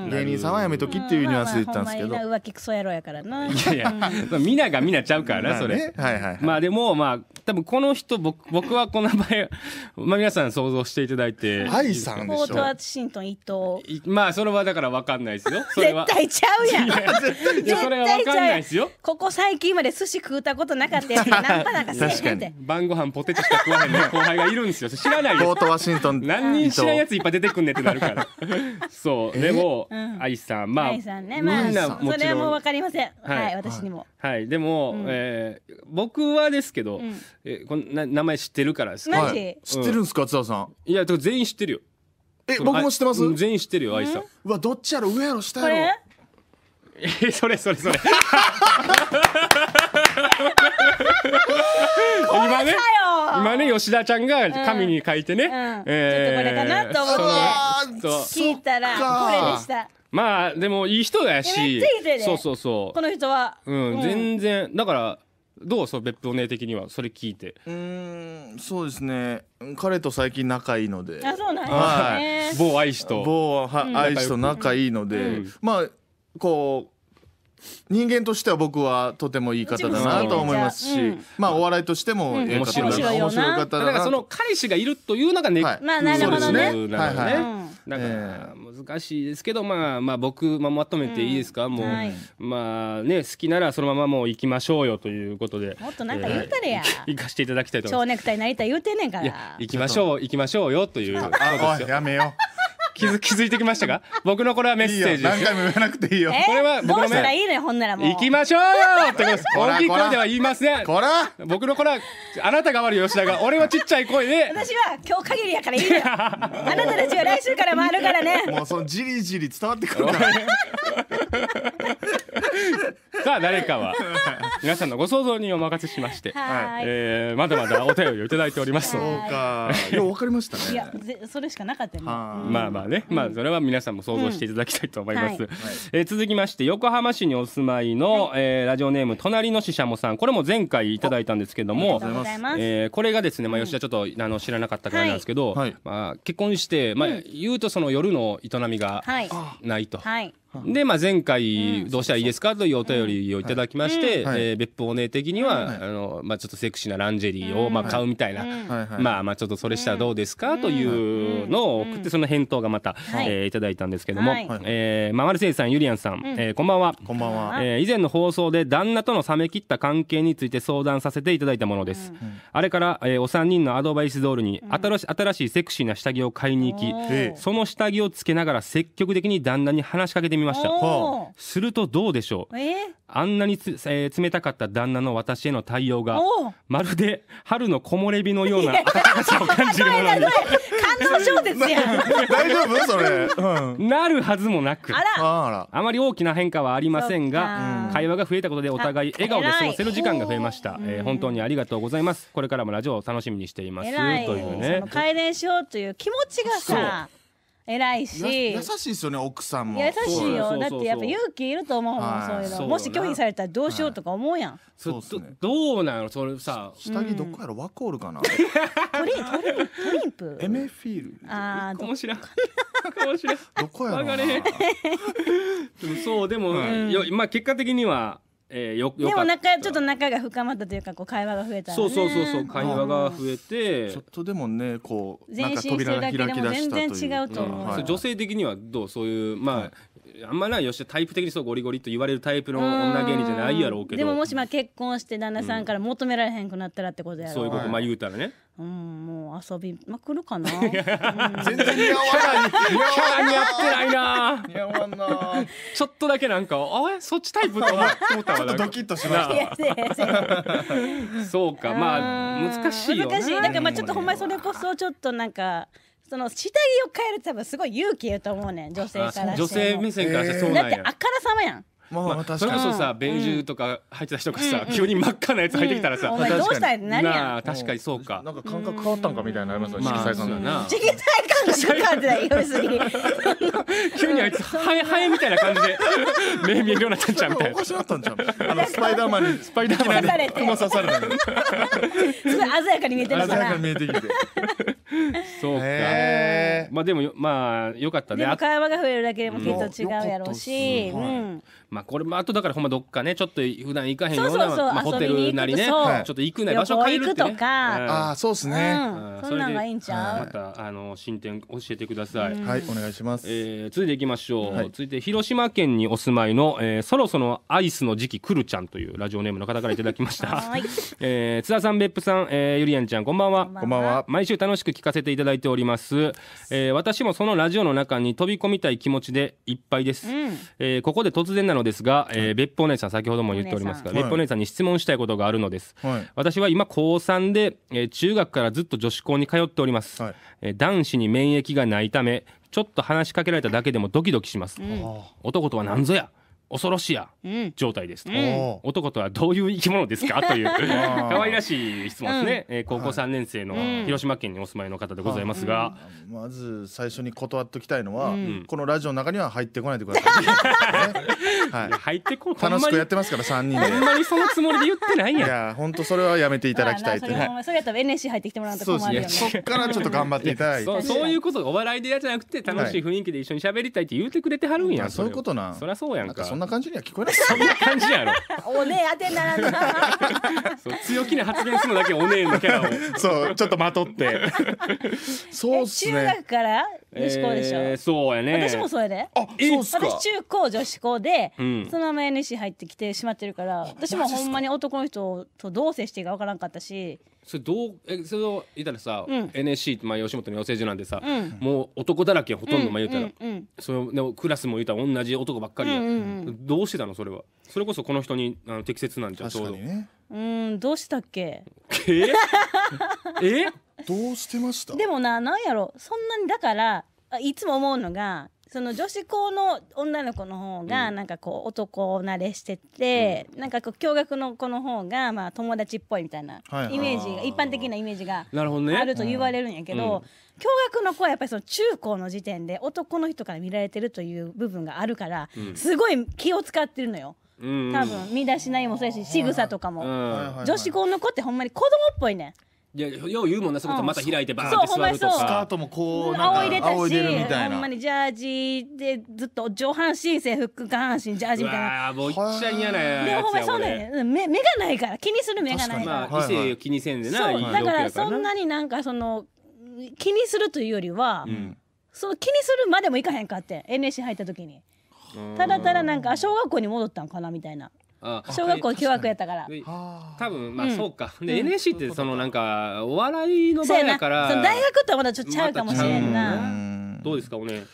芸人さんはやめときっていうニュアンスで言ったんですけど、浮気クソ野郎やからないやいや皆が皆ちゃうからなそれ、はいはい、まあでもまあ多分この人僕僕はこの場合、まあ、皆さん想像していただいてはい、さんでしょポートシントン伊藤まあそれはだから分かんないですよ <laughs> 絶対ちゃうやんいやそれは分かんないですよここ最近まで寿司食うたことなかったやつナ <laughs> なんかせ晩ご飯ポテチしか食わへんの後輩がいるんですよ知らないですポートワシントン何人知らんやついっぱい出てくんねってなるから <laughs> そうでも、う愛さんまあみんなもちろんそれはもう分かりませんはい私にもはいでもえ僕はですけどえこの名前知ってるからですマジ知ってるんですか津田さんいや全員知ってるよえ僕も知ってます全員知ってるよ愛さんうわどっちやろ上やろ下やろ <laughs> えそれそれそれ <laughs> 今ね今ね吉田ちゃんが紙に書いてね、うんうん、えー、ちょっとこれかなと思って聞いたらこれでした。まあでもいい人だし、ね、そうそうそうこの人は、うん、うん、全然だからどうそう別府お姉的にはそれ聞いてうんそうですね彼と最近仲いいのであそうなんですね、はい、某愛しと某は、うん、愛しと仲いいので、うん、まあこう人間としては僕はとてもいい方だなと思いますし、うん、まあお笑いとしても面白い面白い方だなだからその彼氏がいるというのがね、はい、まあなるほどねはいはい、だから難しいですけど、まあ、まあ僕、まあ、まとめていいですか、うん、もう、はい、まあね好きならそのままもう行きましょうよということでもっとなんか言うたれや、えー、行かしていただきたいと思います蝶ネクタイなりたい言うてんねんから行きましょう行きましょうよというあやめよ気づ気づいてきましたか僕のこれはメッセージです何回も言わなくていいよ、えー、これは僕のメッいいねほんならもう行きましょうよってことです大きい声では言いませんこら僕のこれはあなたが悪い吉田が俺はちっちゃい声で私は今日限りやからいいよ <laughs> あなたたちは来週から回るからねもうそのじりじり伝わってくるから <laughs> さあ誰かは皆さんのご想像にお任せしまして、はえー、まだまだお便りをいただいておりますそうかようわかりましたねいやぜそれしかなかったよ、ね、まあまあね、まあそれは皆さんも想像していただきたいと思います、うんはい、えー、続きまして横浜市にお住まいの、はい、えー、ラジオネーム隣のししゃもさんこれも前回いただいたんですけども、えー、これがですね、まあ、吉田ちょっと、うん、あの知らなかったからなんですけど、はい、まあ、結婚して、まあ、言うとその夜の営みがないと、はい、で、まあ、前回、どうしたらいいですかというお便りをいただきまして、え別府お姉的には、あの、まあ、ちょっとセクシーなランジェリーを、まあ、買うみたいな、まあ、まあ、ちょっとそれしたらどうですかというのを送って、その返答がまた、えいただいたんですけども、えまあ、マルセさん、ゆりやんさん、えこんばんは。こんばんは。え以前の放送で、旦那との冷め切った関係について相談させていただいたものです。あれから、えお三人のアドバイス通りに、新し新しいセクシーな下着を買いに行き、その下着をつけながら積極的に旦那に話しかけてみました。ましたするとどうでしょう、えー、あんなにつ、えー、冷たかった旦那の私への対応がまるで春の木漏れ日のような温かさを感じるものに感動症ですや大丈夫それ、うん、なるはずもなくあまり大きな変化はありませんが会話が増えたことでお互い笑顔で過ごせる時間が増えました、えー、本当にありがとうございますこれからもラジオを楽しみにしていますというね改善しようという気持ちがさ偉いし優しいですよね奥さんも優しいよだってやっぱ勇気いると思うもんそういうのもし拒否されたらどうしようとか思うやんそうどうなのそれさ下着どこやろワコールかなトリントリンプエメフィールああどこも知らんどこやろでもそうでもまあ結果的にはえー、よくでも仲ちょっと仲が深まったというかこう会話が増えた、ね、そうそうそうそう会話が増えて、ちょっとでもねこう前進するだけでも全然違うと思う、うんはい、女性的にはどうそういうまあ、はい、あんまなよしタイプ的にそうゴリゴリと言われるタイプの女芸人じゃないやろうけどでももしまあ結婚して旦那さんから求められへんくなったらってことやろ、うん、そういうことまあ言うたらね、うん、もう遊びまくるかな。全然似合わない。キャラに合ってないな。ちょっとだけなんか、あれ、そっちタイプかなってっとドキッとしました。そうか、まあ、難しい難しい、なんか、まあ、ちょっと、ほんまにそれこそ、ちょっと、なんか。その下着を変えるって多分すごい勇気いると思うねん女性から女性目線からしてそうなんやだってあからさまやんまあ、まあ、それこそさベージュとか入ってた人がさ、うん、急に真っ赤なやつ入ってきたらさ、うん、どうしたいなや確かにそうかなんか感覚変わったんかみたいなありますよ色彩感が色彩感が変わってない要するに <laughs> 急にあいつ <laughs> ハエハエみたいな感じで <laughs> 目見えるようになっちゃうみたいなおかしったんゃあのスパイダーマンにスパイダーマンに雲刺さすごい鮮やかに見えてるから鮮やかに見えてきてそうかまあでもまあ良かったね会話が増えるだけでもきっと違うやろうし、うんまあこれもあとだからほんまどっかねちょっと普段行かへんようなまあホテルなりねちょっと行くない場所変えるってねああそうですねそんなんがいいんちゃうまたあの進展教えてくださいはいお願いしますえ続いていきましょう続いて広島県にお住まいのえそろそろアイスの時期くるちゃんというラジオネームの方からいただきました <laughs> <laughs> え津田さん別府さんえゆりやんちゃんこんばんはこんばんは毎週楽しく聞かせていただいておりますえ私もそのラジオの中に飛び込みたい気持ちでいっぱいですえここで突然なののですが、えー、別府お姉さん先ほども言っておりますが別府お姉さんに質問したいことがあるのです、はい、私は今高3で、えー、中学からずっと女子校に通っております、はい、えー、男子に免疫がないためちょっと話しかけられただけでもドキドキします、うん、男とは何ぞや恐ろしや状態ですと、うん、男とはどういう生き物ですかという <laughs> 可愛らしい質問ですね、うん、えー、高校3年生の広島県にお住まいの方でございますが、うん、まず最初に断っときたいのは、このラジオの中には入ってこないでください、<laughs> ねはい、入ってこ楽しくやってますから3人でほんまにそのつもりで言ってないやいや本当それはやめていただきたいとそれやったら NSC 入ってきてもらうと困るよねそっからちょっと頑張っていただいてそういうことがお笑いでやじゃなくて楽しい雰囲気で一緒に喋りたいって言うてくれてはるんや、はい、そういうことなそりゃそうやんかんな感じには聞こえないそんな感じやろ <laughs> おねえ当てならぬな <laughs> そう強気な発言するのだけおねえのキャラを <laughs> そうちょっとまとってそうっすね中学から女子校でしょ、えー、そうやね私もそうやで、ね、あそうっすか私中高女子校で、うん、そのまま n c 入ってきてしまってるから私もほんまに男の人とどう接していいかわからんかったしそれどうえそれを言ったらさ、うん、NSC ってまあ吉本の養成所なんでさ、うん、もう男だらけほとんどまあ言うたら、うん、そのでもクラスも言うたら同じ男ばっかりや、うんうんうん、どうしてたのそれはそれこそこの人にあの適切なんじゃちょうど、うんどうしたっけええ <laughs> どうしてましたでもななんやろそんなにだからいつも思うのがその女子校の女の子の方がなんかこう男慣れしてて、うん、なんかこう共学の子の方がまあ友達っぽいみたいなイメージが、一般的なイメージがあると言われるんやけど、ねうん、共学の子はやっぱりその中高の時点で男の人から見られてるという部分があるから、すごい気を使ってるのよ。多分身だしないもそうやし仕草とかも、女子校の子ってほんまに子供っぽいねん。いやよう言うもんなそこまた開いてバーって座るとか、スカートもこうなんか青入れたし青るみたいなほんまにジャージでずっと上半身制服下半身ジャージみたいなもういっちゃ嫌なやつやでほんまそうね目目がないから気にする目がないからまあ異性気にせんでな、はいはい、だからそんなになんかその気にするというよりは、うん、その気にするまでもいかへんかって NSC 入った時にただただなんか小学校に戻ったんかなみたいな小学校休学やったから多分まあそうか、で NSC ってそのなんかお笑いの場やから大学とはまだちょっとちゃうかもしれんなどうですかおね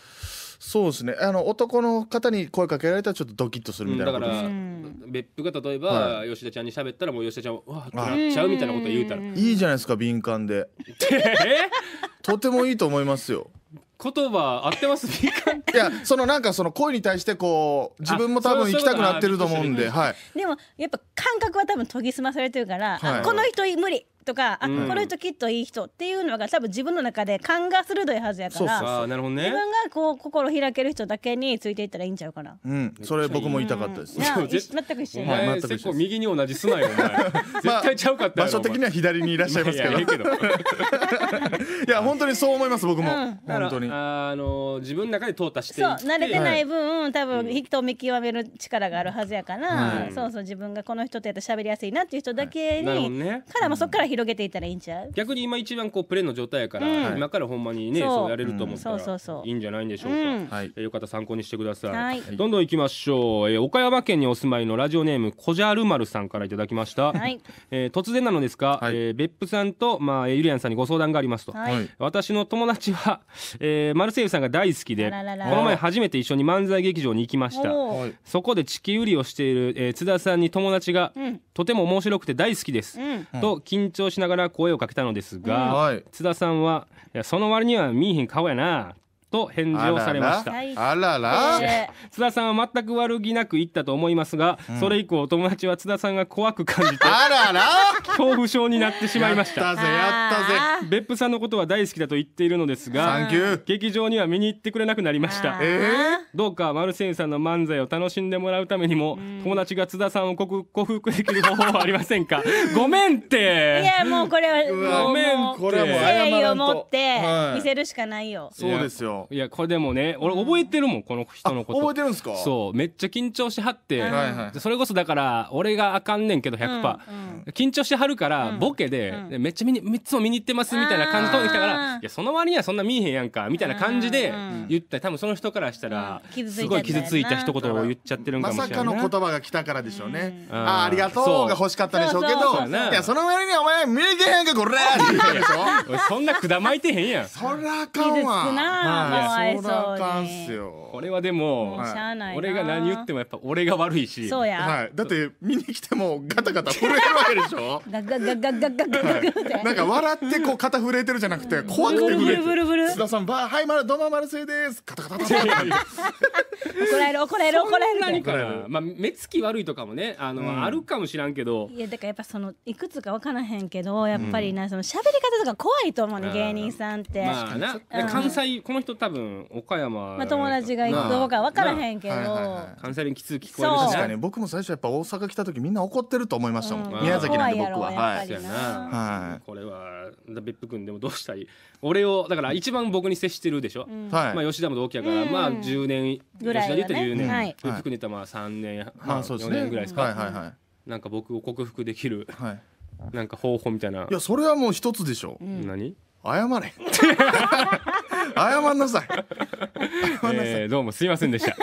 そうですねあの男の方に声かけられたらちょっとドキッとするみたいなことです、うん、だから別府が例えば、はい、吉田ちゃんに喋ったらもう吉田ちゃんわってなっちゃうみたいなこと言うたらいいじゃないですか敏感でとてもいいと思いますよ言葉合ってます <laughs> いやそのなんかその声に対してこう自分も多分行きたくなってると思うんではいでもやっぱ感覚は多分研ぎ澄まされてるから、はい、この人無理とか、あ、うん、この人きっといい人っていうのが多分自分の中で勘が鋭いはずやからなるほど、ね、自分がこう心開ける人だけについていったらいいんちゃうかな、うん、それ僕も言いたかったです、うん、全く一緒お前結構右に同じすなよお前 <laughs> 絶対ちゃうかった、まあ、場所的には左にいらっしゃいますけどいや <laughs> 本当にそう思います僕も、うん、本当にあの自分の中で淘汰してそう慣れてない分、はい、多分人を見極める力があるはずやから、はい、そうそう自分がこの人とやったら喋りやすいなっていう人だけに、はいね、からもそこから広げていたらいいんちゃう逆に今一番こうプレーの状態やから、うん今からほんまにねそうやれると思ったら、うんそうそうそういいんじゃないんでしょうか、うんはいえーよかったら参考にしてください、はいどんどん行きましょう、えー岡山県にお住まいのラジオネームこじゃるまるさんからいただきました、はいえー突然なのですが、はいえー、別府さんと、まあ、えゆりやんさんにご相談がありますと、はい、私の友達は、えーマルセイユさんが大好きでらららこの前初めて一緒に漫才劇場に行きましたはいそこで地球売りをしている、えー津田さんに友達が、うんとても面白くて大好きです、うんと緊張笑しながら声をかけたのですが、はい、津田さんは「その割には見えへん顔やな」と返事をされましたあらら、えー、津田さんは全く悪気なく言ったと思いますが、うん、それ以降友達は津田さんが怖く感じてあらら恐怖症になってしまいましたやったぜやったぜ別府さんのことは大好きだと言っているのですが劇場には見に行ってくれなくなりました、えー、どうかマルセンさんの漫才を楽しんでもらうためにも、うん、友達が津田さんを克服できる方法はありませんか <laughs> ごめんっていやもうこれはごめんこれはもう誠意を持って見せるしかないよ、はい、そうですよいやこれでもね俺覚えてるもんこの人のこと覚えてるんですかそうめっちゃ緊張しはって、それこそだから俺があかんねんけど100%、うん緊張しはるからボケで,、めっちゃ見にいつも見に行ってますみたいな感じ飛んできたからいやその割にはそんな見えへんやんかみたいな感じで言った多分その人からしたら、すごい傷ついた一言を言っちゃってるんかもしれないまさかの言葉が来たからでしょうね、あありがとうが欲しかったでしょうけどいやその割にはお前見えへんやんかこれって言ったでしょ <laughs> そんなくだまいてへんやんそりゃあかんわかわいそうにこれはでも、はなな俺が何言ってもやっぱ俺が悪いしそうや、はい、だって見に来てもガタガタ震えるわけでしょガガガガガガガガなんか笑ってこう肩震えてるじゃなくて怖くて震えてるル須田さんばはいまだどうも丸末ですカタカタカタカタ怒られる怒られる怒られ何るかな、まあ、目つき悪いとかもねあの、あるかもしらんけどいやだからやっぱそのいくつか分からへんけどやっぱりな、その喋り方とか怖いと思うね芸人さんって、まあな、関西この人と多分岡山、まあ、友達が行くかどうか分からへんけど、関西弁きつ聞こえるし、確かに僕も最初やっぱ大阪来た時みんな怒ってると思いましたもん、宮崎なんで僕ははい、これは別府君でもどうしたい俺をだから一番僕に接してるでしょ、うまあ吉田も同期やから、まあ10年、吉田で言たら10年、はい、別府君で言ったらまあ3年4年ぐらいですか、はいはいはい、なんか僕を克服できる、はい、なんか方法みたいないやそれはもう一つでしょ、う何謝れ <laughs> 謝んなさい。えー、どうもすいませんでした。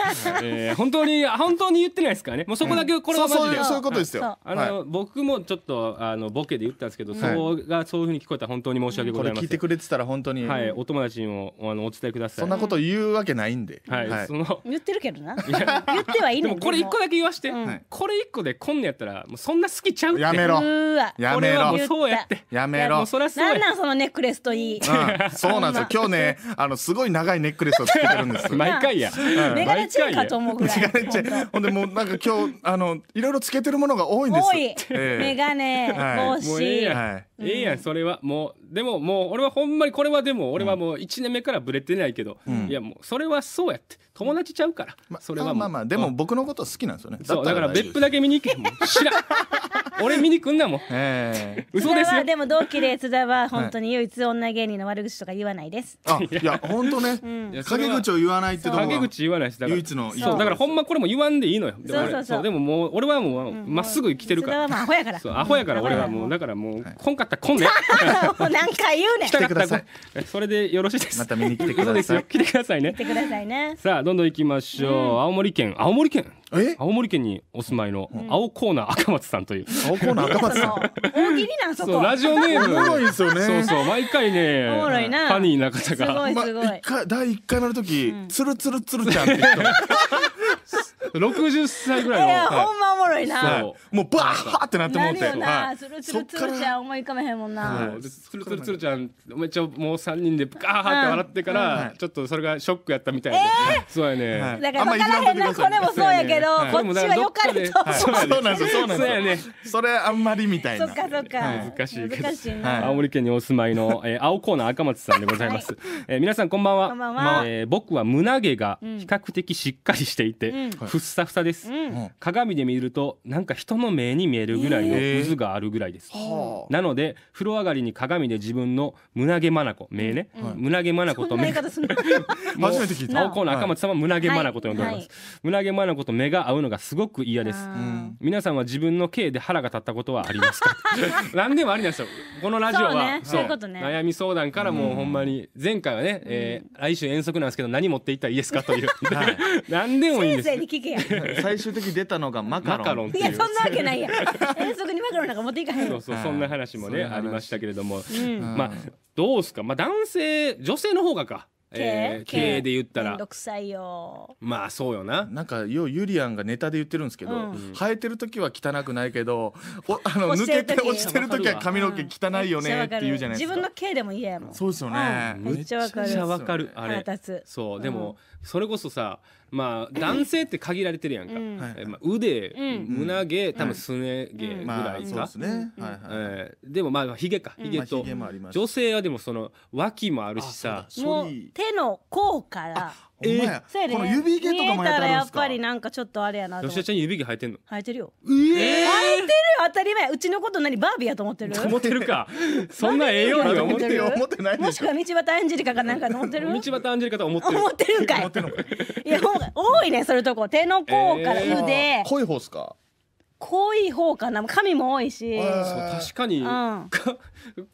えー、本当に本当に言ってないですからね。もうそこだけこれはマジで、うん、そういうことですよ。あの、はい、僕もちょっとあのボケで言ったんですけど、はい、そうがそういう風に聞こえたら本当に申し訳ございません。聞いてくれてたら本当にはいお友達にもあのお伝えください。そんなこと言うわけないんで。はい、はい、その言ってるけどな。言ってはいいのでもこれ一個だけ言わして、うん、これ一個でこんねやったらもうそんな好きちゃうって。やめろ。やめろ。そうやって。やめろ。そりゃそうや。なんなんそのネックレスといい。そうなんですよ。今日ねあのすごい長いネックレスをつけてるんです <laughs> 毎回や、うん、メガネチェーンかと思うぐらいメガネチェーンほんでもうなんか今日あのいろいろつけてるものが多いんです多い、メガネ帽子、もうええやん、い、ええやんそれはもうでももう俺はほんまにこれはでも俺はもう1年目からブレてないけど、うん、いやもうそれはそうやって友達ちゃうから、ま、それはまあまあでも僕のこと好きなんですよねそうだから別府だけ見に行けもう知らん <laughs> 俺見に来んなもん、えー、嘘ですよでも同期で津田は本当に唯一女芸人の悪口とか言わないです、はい、あいや本当ね、<laughs> うん、陰口を言わないってとこ陰口言わないですだから唯一のそうだからほんまこれも言わんでいいのよそうそうそうでももう俺はもうまっすぐ生きてるから、うん、津田はあアホやからアホやから俺はもうだからもう、はい、こんかったらこんね <laughs> もうな何回言うねん来てくださいそれでよろしいですまた見に来てください <laughs> 来てくださいね来てくださいねさあどんどん行きましょう、うん、青森県青森県青森県にお住まいの青コーナー赤松さんという、うん、青コーナー赤松さん大喜利なんそこラジオネームおもろいですよねそうそう毎回ねおもろいなファニー中がすごいすごい、ま回第一回の時、うん、つるつるつるちゃんって人 <laughs> 六十歳ぐらいの、いやほんまおもろいな、はい、もうバーってなってもうてはい、つるつるつるちゃん思い浮かべへんもんな、はい、つるつるつるちゃんめっちゃもう三人でガーって笑ってから、ちょっとそれがショックやったみたいで、えそうやね、だからわからへんなこれもそうやけど、こっちはよかれと、そうなんですそうなんですよねそれあんまりみたいなそっかそっか、難しい難しい青森県にお住まいの、<laughs> え青コーナー赤松さんでございます、え皆さんこんばんはこんばんは、え僕は胸毛が比較的しっかりしていて、ふっさふさです、鏡で見るとなんか人の目に見えるぐらいの渦があるぐらいです、なので風呂上がりに鏡で自分の胸毛まなこ目ね、胸毛まなこと目 <laughs> 初めて聞いた青の赤松さんは胸毛眼と呼んでおります、胸毛眼と目が合うのがすごく嫌です皆さんは自分の刑で腹が立ったことはありますか <laughs> 何でもありなんですよこのラジオはそう悩み相談からもうほんまに前回はね、えー、来週遠足なんですけど何持っていったらいいですかという、はい、<laughs> 何でもいいんですけや <laughs> 最終的に出たのがマカマカロンっていいやそんなわけないや <laughs> 遠足にマカロンなんか持っていかへんそうそうそんな話もねあーありましたけれどもうんまあどうすかまあ男性女性の方がかえー経営で言っためんらどくさいよまあそうよななんかようユリアンがネタで言ってるんですけど、うん生えてる時は汚くないけどおあの抜けて落ちてる時は髪の毛汚いよねって言うじゃないですか自分の毛でも嫌やもんそうですよね、うんめっちゃわかるめっちゃわかるあれ腹立つそうでもそれこそさまあ男性って限られてるやんか、うんまあ、腕、うん胸毛多分すね毛ぐまらあいそうで、すね。はいはい。えーでもまあひげかひげと、髭も女性はでもその脇もあるしさもう手の甲からええ、ねこの指毛とかもやったらやっぱりなんかちょっとあれやな吉田ちゃん指毛生えてんの生えてるよええ生えてるよ当たり前うちのこと何バービーやと思ってる思ってるかそんな栄養よう思ってるよ思ってないもしくは道端エンジェリカかなんか思ってる道端アンジェリカと思ってる思ってるんかい思ってのかいやほ多いねそういうとこ手の甲からえー腕、濃い方っすか濃い方かな髪も多いし、確かに、うん、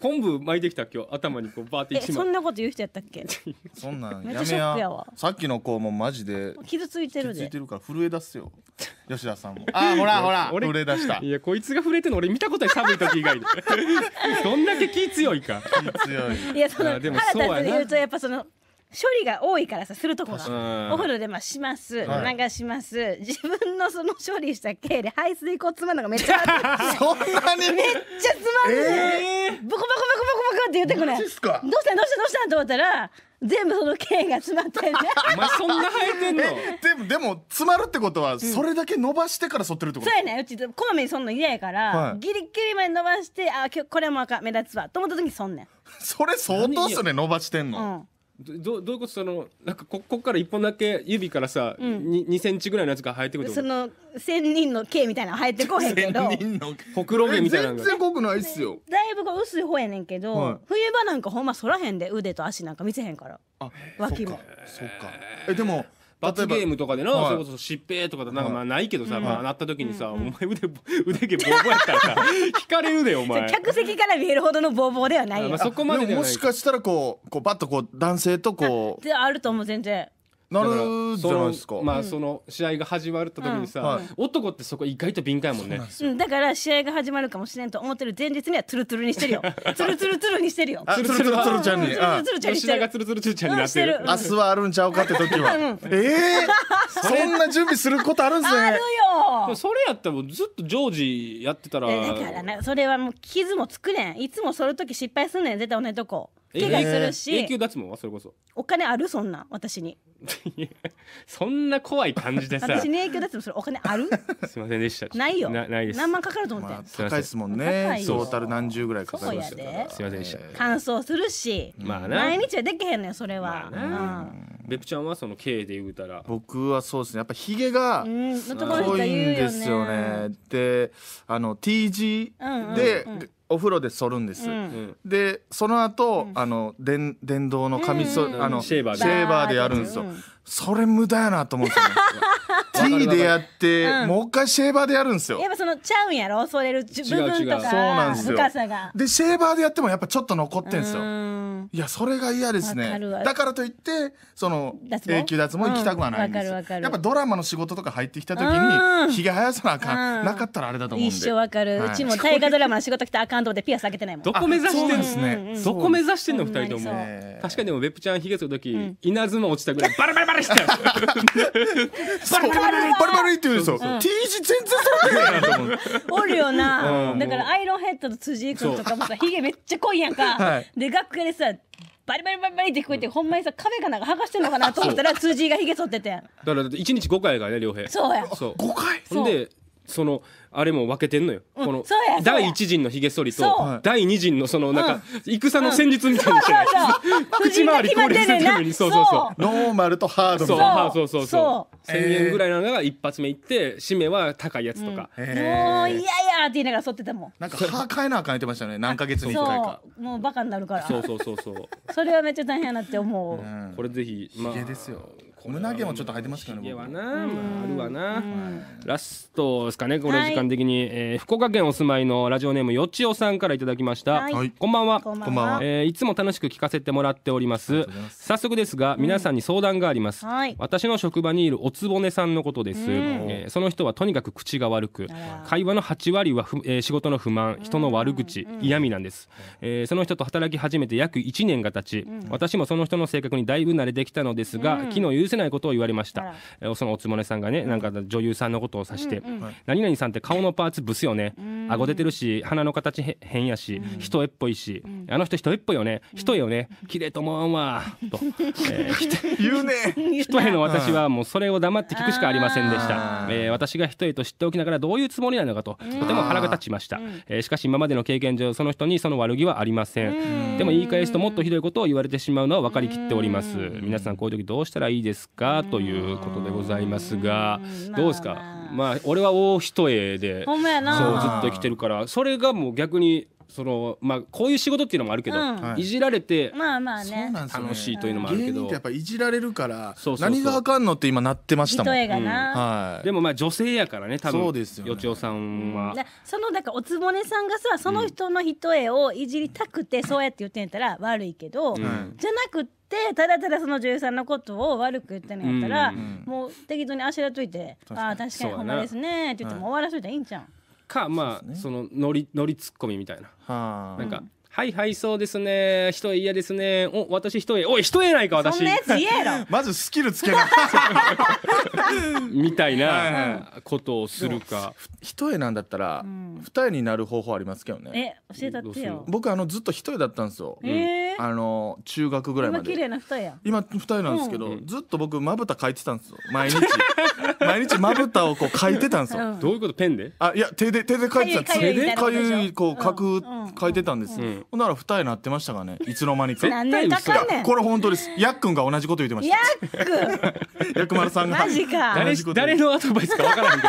昆布巻いてきた今日頭にこうバーってそんなこと言う人やったっけ <laughs> そんなんやめやさっきの子もマジで傷ついてるで傷ついてるから震え出すよ <laughs> 吉田さんもあほらほら震え出したいやこいつが震えてるの俺見たことない寒い時以外にど <laughs> んだけ気強いか気強いいやそのでもそうやな言うとやっぱその処理が多いからさするとこがお風呂でまあします、はい、流します自分のその処理した毛で排水口つまんのがめっちゃ <laughs> そんなにめっちゃつまんねえー、ボコボコボコボコボコって言ってくれどうしたどうしたどうしたと思ったら全部その毛が詰まってんね。<laughs> まあそんな生えてんの。<laughs> でもでも詰まるってことはそれだけ伸ばしてから剃ってるってこと。そうやね。うちこまめにそんの嫌やから、はい、ギリギリまで伸ばしてあ今日これも赤目立つわと思った時にそんねん。それ相当っすね伸ばしてんの。うんどどういうことそのなんかここから一本だけ指からさ、う2センチぐらいのやつが生えてくるその千人の毛みたいなの生えてこへんけど千人のほくろ毛みたいなの全然濃くないっすよだいぶ薄い方やねんけど、はい、冬場なんかほんまそらへんで腕と足なんか見せへんからあ脇もそっかえでも罰ゲームとかでな、はい、それこそ疾病とかなんかまあないけどさ、はい、まあ、なった時にさ、うんお前腕腕毛ボーボーやったらさ引 <laughs> かれるでお前客席から見えるほどのボーボーではないよ、まあ、そこまでもしかしたらこうこうバッとこう男性とこうあると思う全然なるじゃないですかまあその試合が始まった時にさ、男ってそこ意外と敏感やもんねだから試合が始まるかもしれんと思ってる前日にはツルツルにしてるよ <laughs> ツルツルツルにしてるよあツルツルツルちゃんにあツルツル吉田がツルツルツルちゃんになってる明日はあるんちゃうかって時はええそんな準備することあるんすねあるよそれやったらもずっと常時やってたらだからなそれはもう傷もつくねんいつもその時失敗すんねん絶対おねとこ怪我するし、永久脱毛はそれこそお金あるそんな私に <laughs> そんな怖い感じでさ私に永久脱毛するお金ある <laughs> すいませんでしたないよないです何万かかると思って、まあ、高いですもんねトータル何十ぐらいかかりますからすいませんでした乾燥するし、まあ、毎日はできへんのよそれは、まあ、うんべぷちゃんはその経営で言うたら僕はそうですねやっぱひげが濃いんですよねうん、であの T 字で、うんうんうんお風呂で剃るんです、うん、でその後、うん、あの電電動の髪そ、うん、あのシェーバーでやるんですよ、それ無駄やなと思って T でやって、もう一回シェーバーでやるんですよやっぱそのちゃうんやろそれる部分とかそうなんですよでシェーバーでやってもやっぱちょっと残ってんですよいやそれが嫌ですねだからといってその永久脱毛行きたくはないんです、うん、やっぱドラマの仕事とか入ってきた時にひげ生やさなあかん、なかったらあれだと思うんで一生わかる、はい、うちも大河ドラマの仕事来たあかん感動でピアス開けてないもんどこ目指してんですねどこ目指してんの二人とも確かにでもべっぷちゃんひげする時稲妻落ちたぐらいバラバラバラしてたバラバラバラバラって言うでしょ T 字全然剃ってないおるよなだからアイロンヘッドと辻井君とかもさひげめっちゃ濃いやんかで楽屋でさバリバリバリバリって聞こえて、ほんまにさ壁かなんか剥がしてんのかなと思ったら辻がひげ剃っててだから一日5回がね両平そうやそう5回ほんでそのあれも分けてんのよ、うん、この第一陣のひげ剃りと第二陣のそのなんか、戦の戦術みたいにしてなうん、<laughs> 口周り攻略するためにそうそうそうノーマルとハードのそうそうそうそう1,000円ぐらいなのが一発目いって締めは高いやつとか、うん、もういやって言いながら剃ってたもんなんか歯変えなあかんってましたね何ヶ月に1回かもうバカになるからそうそうそうそう <laughs> それはめっちゃ大変やなって思う、これぜひまあですよ胸毛もちょっと入ってますけどねはな、まあ、あるわな、ラストですかねこれ時間的に、はい、えー、福岡県お住まいのラジオネームよちおさんからいただきました、はい、こんばんはこんばんは、えー、いつも楽しく聞かせてもらっております早速ですが皆さんに相談があります、うん、私の職場にいるおつぼねさんのことです、うん、えー、その人はとにかく口が悪く会話の8割はふ、えー、仕事の不満人の悪口、うん、嫌味なんです、えー、その人と働き始めて約1年が経ち、私もその人の性格にだいぶ慣れてきたのですが、昨日優先ないことを言われましたそのおつもねさんがねなんか女優さんのことを指して、うんうん、何々さんって顔のパーツブスよね、顎出てるし鼻の形変やし、人絵っぽいし、うん、あの人人絵っぽいよね人絵よね綺麗と思わんわと、<laughs> えー、言うね人絵の私はもうそれを黙って聞くしかありませんでした、ーえー、私が人絵と知っておきながらどういうつもりなのかととても腹が立ちました、えー、しかし今までの経験上その人にその悪気はありませんでも言い返すともっとひどいことを言われてしまうのは分かりきっております皆さんこういう時どうしたらいいですですかということでございますがどうですかまあ俺は大一重でそうずっと生きてるからそれがもう逆にそのまあこういう仕事っていうのもあるけど、いじられてまあまあね楽しいというのもあるけど、やっぱいじられるから何があかんのって今なってましたもん、はい、でもまあ女性やからね多分そうですよ、よちおさんは、そのだからおつぼねさんがさその人の一重をいじりたくてそうやって言ってんやったら悪いけど、じゃなくてただただその女優さんのことを悪く言ってんやったら、もう適当にあしらっといて「ああ確かにほんまですね」って言っても終わらせといたらいいんじゃん。かまあそのノリノリツッコミみたいな、はあ、なんか、うんはいはい、そうですね。一重嫌ですね。お、私一重。おい、一重ないか、私。そんなやつ言えろ。<laughs> まずスキルつけな。<laughs> みたいなことをするか。一重なんだったら、二重になる方法ありますけどね。え、教えたってよ。僕、あの、ずっと一重だったんですよ。あの、中学ぐらいまで。今、綺麗な二重や。今、二重なんですけど、ずっと僕、まぶた描いてたんですよ。毎日。<laughs> 毎日まぶたをこう描いてたんですよ。どういうこと、ペンで。あ、いや、手で、手で描いてた。手で、かゆい、こう、描く、描いてたんですよ。ほんなら二重なってましたかねいつの間にかこれ本当ですやっくんが同じこと言ってましたやっくんやくまるさんがマジか誰誰のアドバイスかわからんけ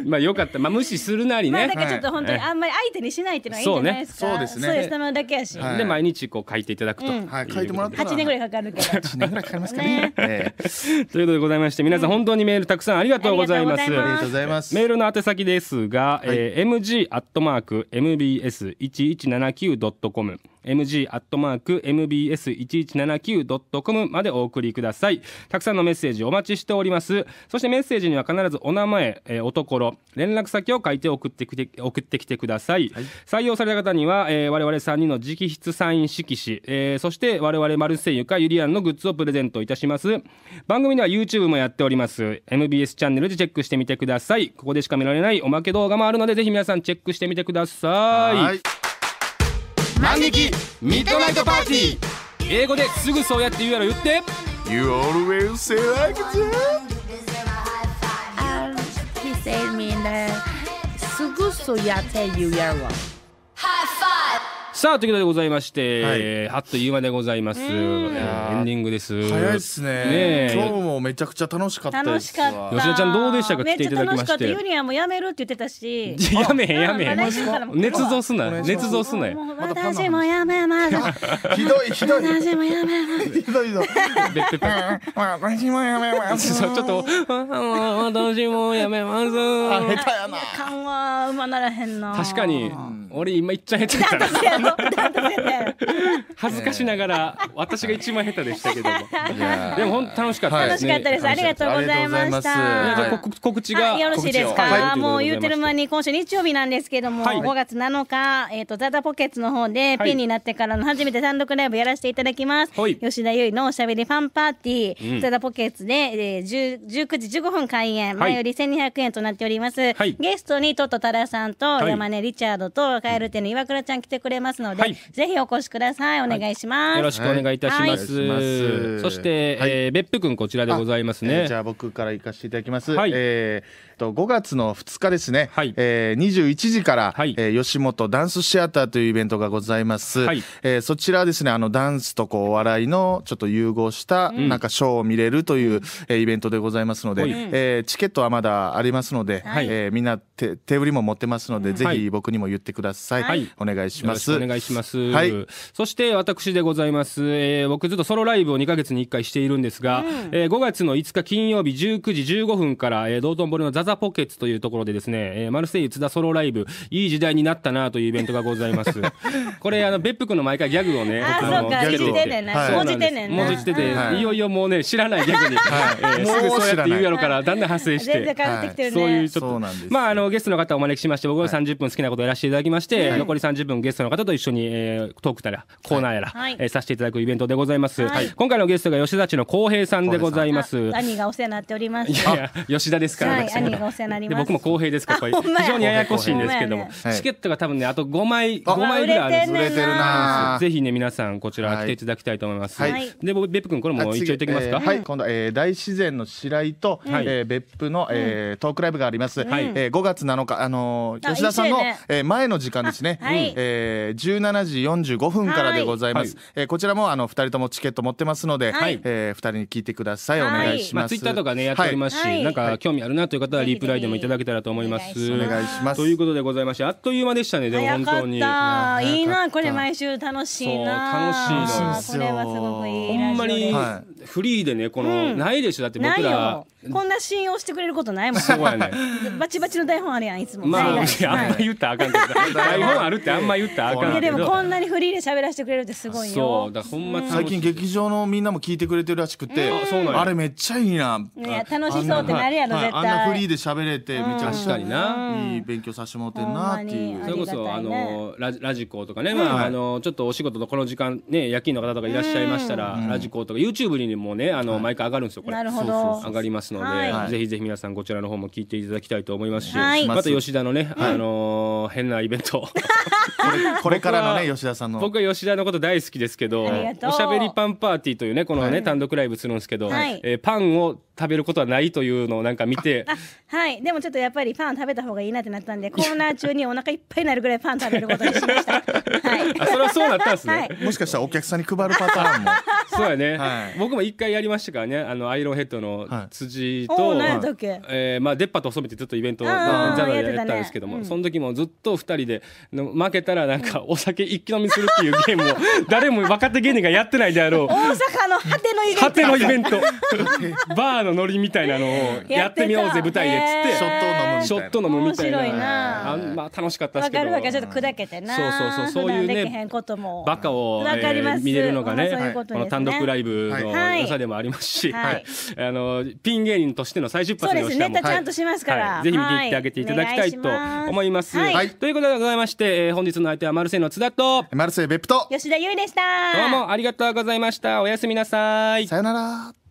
ど <laughs> まあよかったまあ無視するなりね、まあ、だからちょっと本当にあんまり相手にしないっていうのはいいんじゃないですかそうですねそうですだけやし、はい、で毎日こう書いていただくと、うん、はい書いてもらっ8年ぐらいかかるけど8年ぐらいかかりますかねね、ということでございまして皆さん本当にメールたくさんありがとうございますありがとうございますメールの宛先ですが、はい、えー、mg アットマーク mbs 1 1 7 1179.com mg.mbs1179.com までお送りくださいたくさんのメッセージお待ちしておりますそしてメッセージには必ずお名前、えー、おところ連絡先を書いて送ってきて送ってきてください、はい、採用された方には、えー、我々3人の直筆サイン色紙、えー、そして我々マルセイユかユリアンのグッズをプレゼントいたします番組では YouTube もやっております MBS チャンネルでチェックしてみてくださいここでしか見られないおまけ動画もあるのでぜひ皆さんチェックしてみてください万劇ミッドナイトパーティー英語ですぐそうやって言うやろ言って You always say like that He said me in that すぐそうやって言うやろ High five! さあということでございまして、はい、はっという間でございます。エンディングです。早いですね。今日もめちゃくちゃ楽しかったです。吉田ちゃんどうでしたか来ていただきまして。ユリアもやめるって言ってたし。<laughs> やめやめ。熱造すな熱造すな私もやめます。<laughs> ひどいひどい。私もやめます。ひどいぞ。<laughs> 私もやめます。ちょっと私もやめます。下手やな。感はうまならへんな。確かに俺今いっちゃ下手だ。恥ずかしながら、私が一番下手でしたけどでも、本当楽しかったです、楽しかったです。ありがとうございました。告知が。よろしいですか、もう言うてる間に、今週日曜日なんですけども、は5月7日、えっ、と、ザザポケツの方で、ピンになってからの初めて単独ライブやらせていただきます。吉田優衣のおしゃべりファンパーティー、うザザポケツで、えー、19時15分開演、前より1200円となっております。ゲストに、トトタラさんと、山根リチャードと、カエルテの岩倉ちゃん来てくれます。ますので、はい、ぜひお越しくださいお願いします、はい、よろしくお願いいたします、はい、そして、えー、別府君こちらでございますね、じゃあ僕から行かせていただきます、はい、えーと、5月の2日ですね、はい、えー、21時から、はい、えー、吉本ダンスシアターというイベントがございます、はい、えー、そちらですねあのダンスとこうお笑いのちょっと融合した、うん、なんかショーを見れるという、えー、イベントでございますので、うん、えー、チケットはまだありますので、はい、えー、みんな手手売りも持ってますので、うん、ぜひ僕にも言ってください、はい、お願いしますお願いします、はい、そして私でございます、えー、僕ずっとソロライブを2か月に1回しているんですが、うん、えー、5月の5日金曜日19時15分から、えー、道頓堀のザザポケツというところでですね、えー、マルセイユ津田ソロライブ、いい時代になったなというイベントがございます。<laughs> これ、あの、別府君の毎回ギャグをね、あの、ギャグを。文字てねん文字てて、いよいよもうね、知らないギャグに、はいえー、すぐそうやって言うやろから、だんだん発生して、そういうちょっと、まあ、あの、ゲストの方をお招きしまして、僕は30分好きなことをやらせていただきまして、残り30分ゲストの方と一緒に、えー、トークたら、コーナーやら、はえさせていただくイベントでございます。今回のゲストが吉田地の浩平さんでございます。兄がお世話になっております。いや、吉田ですから。はい、兄がお世話になります僕も公平ですからこれ非常にややこしいんですけども、チケットが多分ねあと5枚五枚ぐらいあるんですぜひね皆さんこちら来ていただきたいと思います、で僕別府君これも一応言ってきますか、はい今度、え大自然の白井と、え別府の、えトークライブがあります、はえー、5月7日あの吉田さんの、え前の時間ですね、え十17時45分からでございます、えこちらもあの2人ともチケット持ってますので、はえー、2人に聞いてくださいお願いします、ツイッターとかねやっておりますし、なんか興味あるなという方はリプライでもいただけたらと思いますお願いしますということでございましてあっという間でしたねでも本当にいいなこれ毎週楽しいな楽しいのこれはすごくいいほんまにフリーでねこの、ないでしょだって僕らこんな信用してくれることないもん。そうやね。<laughs> バチバチの台本あるやんいつも。まあ、はい、あんま言ったらあかんけど、<laughs> 台本あるってあんま言ったらあかんけど。でもこんなにフリーで喋らせてくれるってすごいよ。そうだほんま、最近劇場のみんなも聞いてくれてるらしくて、あれめっちゃいいな。いや楽しそうってなるやろ、絶対、あんなフリーで喋れてめちゃかちな。いい勉強させてもらってんなっていう。それこそあのララジコとかね、まああのちょっとお仕事のこの時間ね夜勤の方とかいらっしゃいましたら、ラジコとか YouTube にもねあの毎回上がるんですよこれ。なるほど。上がります。ますので、はい、ぜひぜひ皆さんこちらの方も聞いていただきたいと思いますし、はい、また吉田のね、うん、あのー、変なイベント <laughs> これからのね吉田さんの僕は吉田のこと大好きですけどおしゃべりパンパーティーというねこのね、単独ライブするんですけど、えー、パンを食べることはないというのをなんか見てはいでもちょっとやっぱりパン食べた方がいいなってなったんでコーナー中にお腹いっぱいになるぐらいパン食べることにしました <laughs> はいあそれはそうなったんですね、はい、もしかしたらお客さんに配るパターンもそうやね、はい、僕も一回やりましたからねあのアイロンヘッドの辻と、はい、えー、まあ出っ歯と染めてずっとイベントザラやったんですけども、ねうん、その時もずっと二人で負けたらなんか <laughs> お酒一気飲みするっていうゲームを <laughs> 誰も若手芸人がやってないであろう大阪の果てのイベント果てのイベントバーののノリみたいなのをやってみようぜ舞台でっつってショット飲むみたいな、あんまあ、楽しかったですけどわかるわかるちょっと砕けてなそうそうそうそういうねバカを、えー、見れるのがね、ね、この単独ライブの良さでもありますし、はい、あのピン芸人としての再出発の良さも、ね、ちゃんとしますから、はい、ぜひ見ていってあげていただきたいと思います。ということでございまして、えー、本日の相手はマルセイの津田とマルセイ別府と吉田優でしたどうもありがとうございましたおやすみなさいさよなら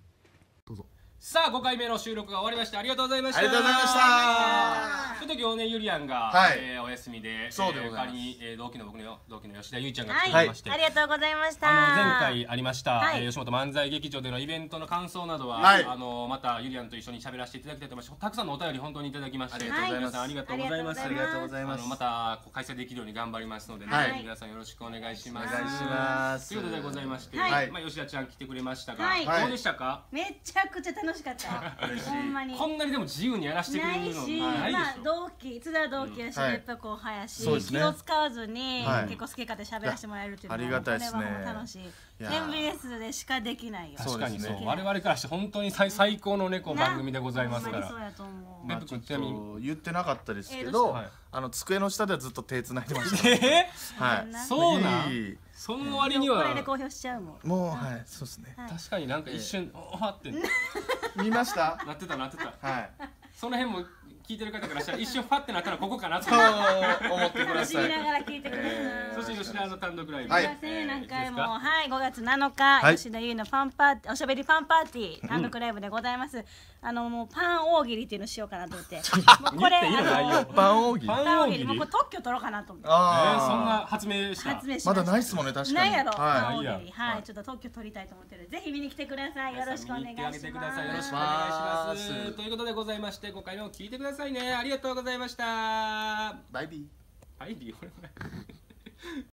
さあ5回目の収録が終わりましてありがとうございましたありがとうございましたちょっと去年ゆりやんが、はい、えー、お休みでそうでございます、えー、代に、えー、同期の僕の同期の吉田ゆいちゃんが来ていまして、はい、ありがとうございました前回ありました、はい、えー、吉本漫才劇場でのイベントの感想などは、はい、あのまたゆりやんと一緒に喋らせていただきたいと思いますたくさんのお便り本当にいただきましてありがとうございます、ありがとうございますありがとうございますまた開催できるように頑張りますので、ね、皆さんよろしくお願いしますお願いしますということでございまして、まあ吉田ちゃん来てくれましたが、どうでしたかめちゃくちゃ楽ししかったほんまにこんなにでも自由にやらせてくれるのないまあ同期いつだ同期やし、うん、やっぱ後輩やし、ね、気を使わずに、はい、結構好き勝手喋らせてもらえるっていうのはありがたいですね楽しい MBS でしかできないよ確かにそう、ね、我々からして本当に最最高の猫、ね、番組でございますからそうやと思う、まあ、ちょっと言ってなかったですけど、えー、どあの机の下ではずっと手つないでました、<laughs> えー、はいそうなんその割には、これで公表しちゃうもん。もうはい、そうですね。確かになんか一瞬、おはって <laughs> 見ました。なってたなってた。はい。その辺も聞いてる方からしたら一瞬ファってなったらここかなと思ってください。ながら聞いてくれる、えー、そして吉田の単独ライブ。はい。何回もはい5月7日、吉田優のファンパーおしゃべりファンパーティー単独ライブでございます。あのもうパン大喜利っていうのしようかなと思って。これあのパン大喜利。パン大喜利もうこれ特許取ろうかなと思って。ああ、えそんな発明した。発明しまだないっすもんね確かに。ないやろ。パン大喜利はいちょっと特許取りたいと思ってる。ぜひ見に来てください。よろしくお願いします。よろしくお願いします。ということでございまして今回も聞いてください。ださいねありがとうございましたバイビーバイビー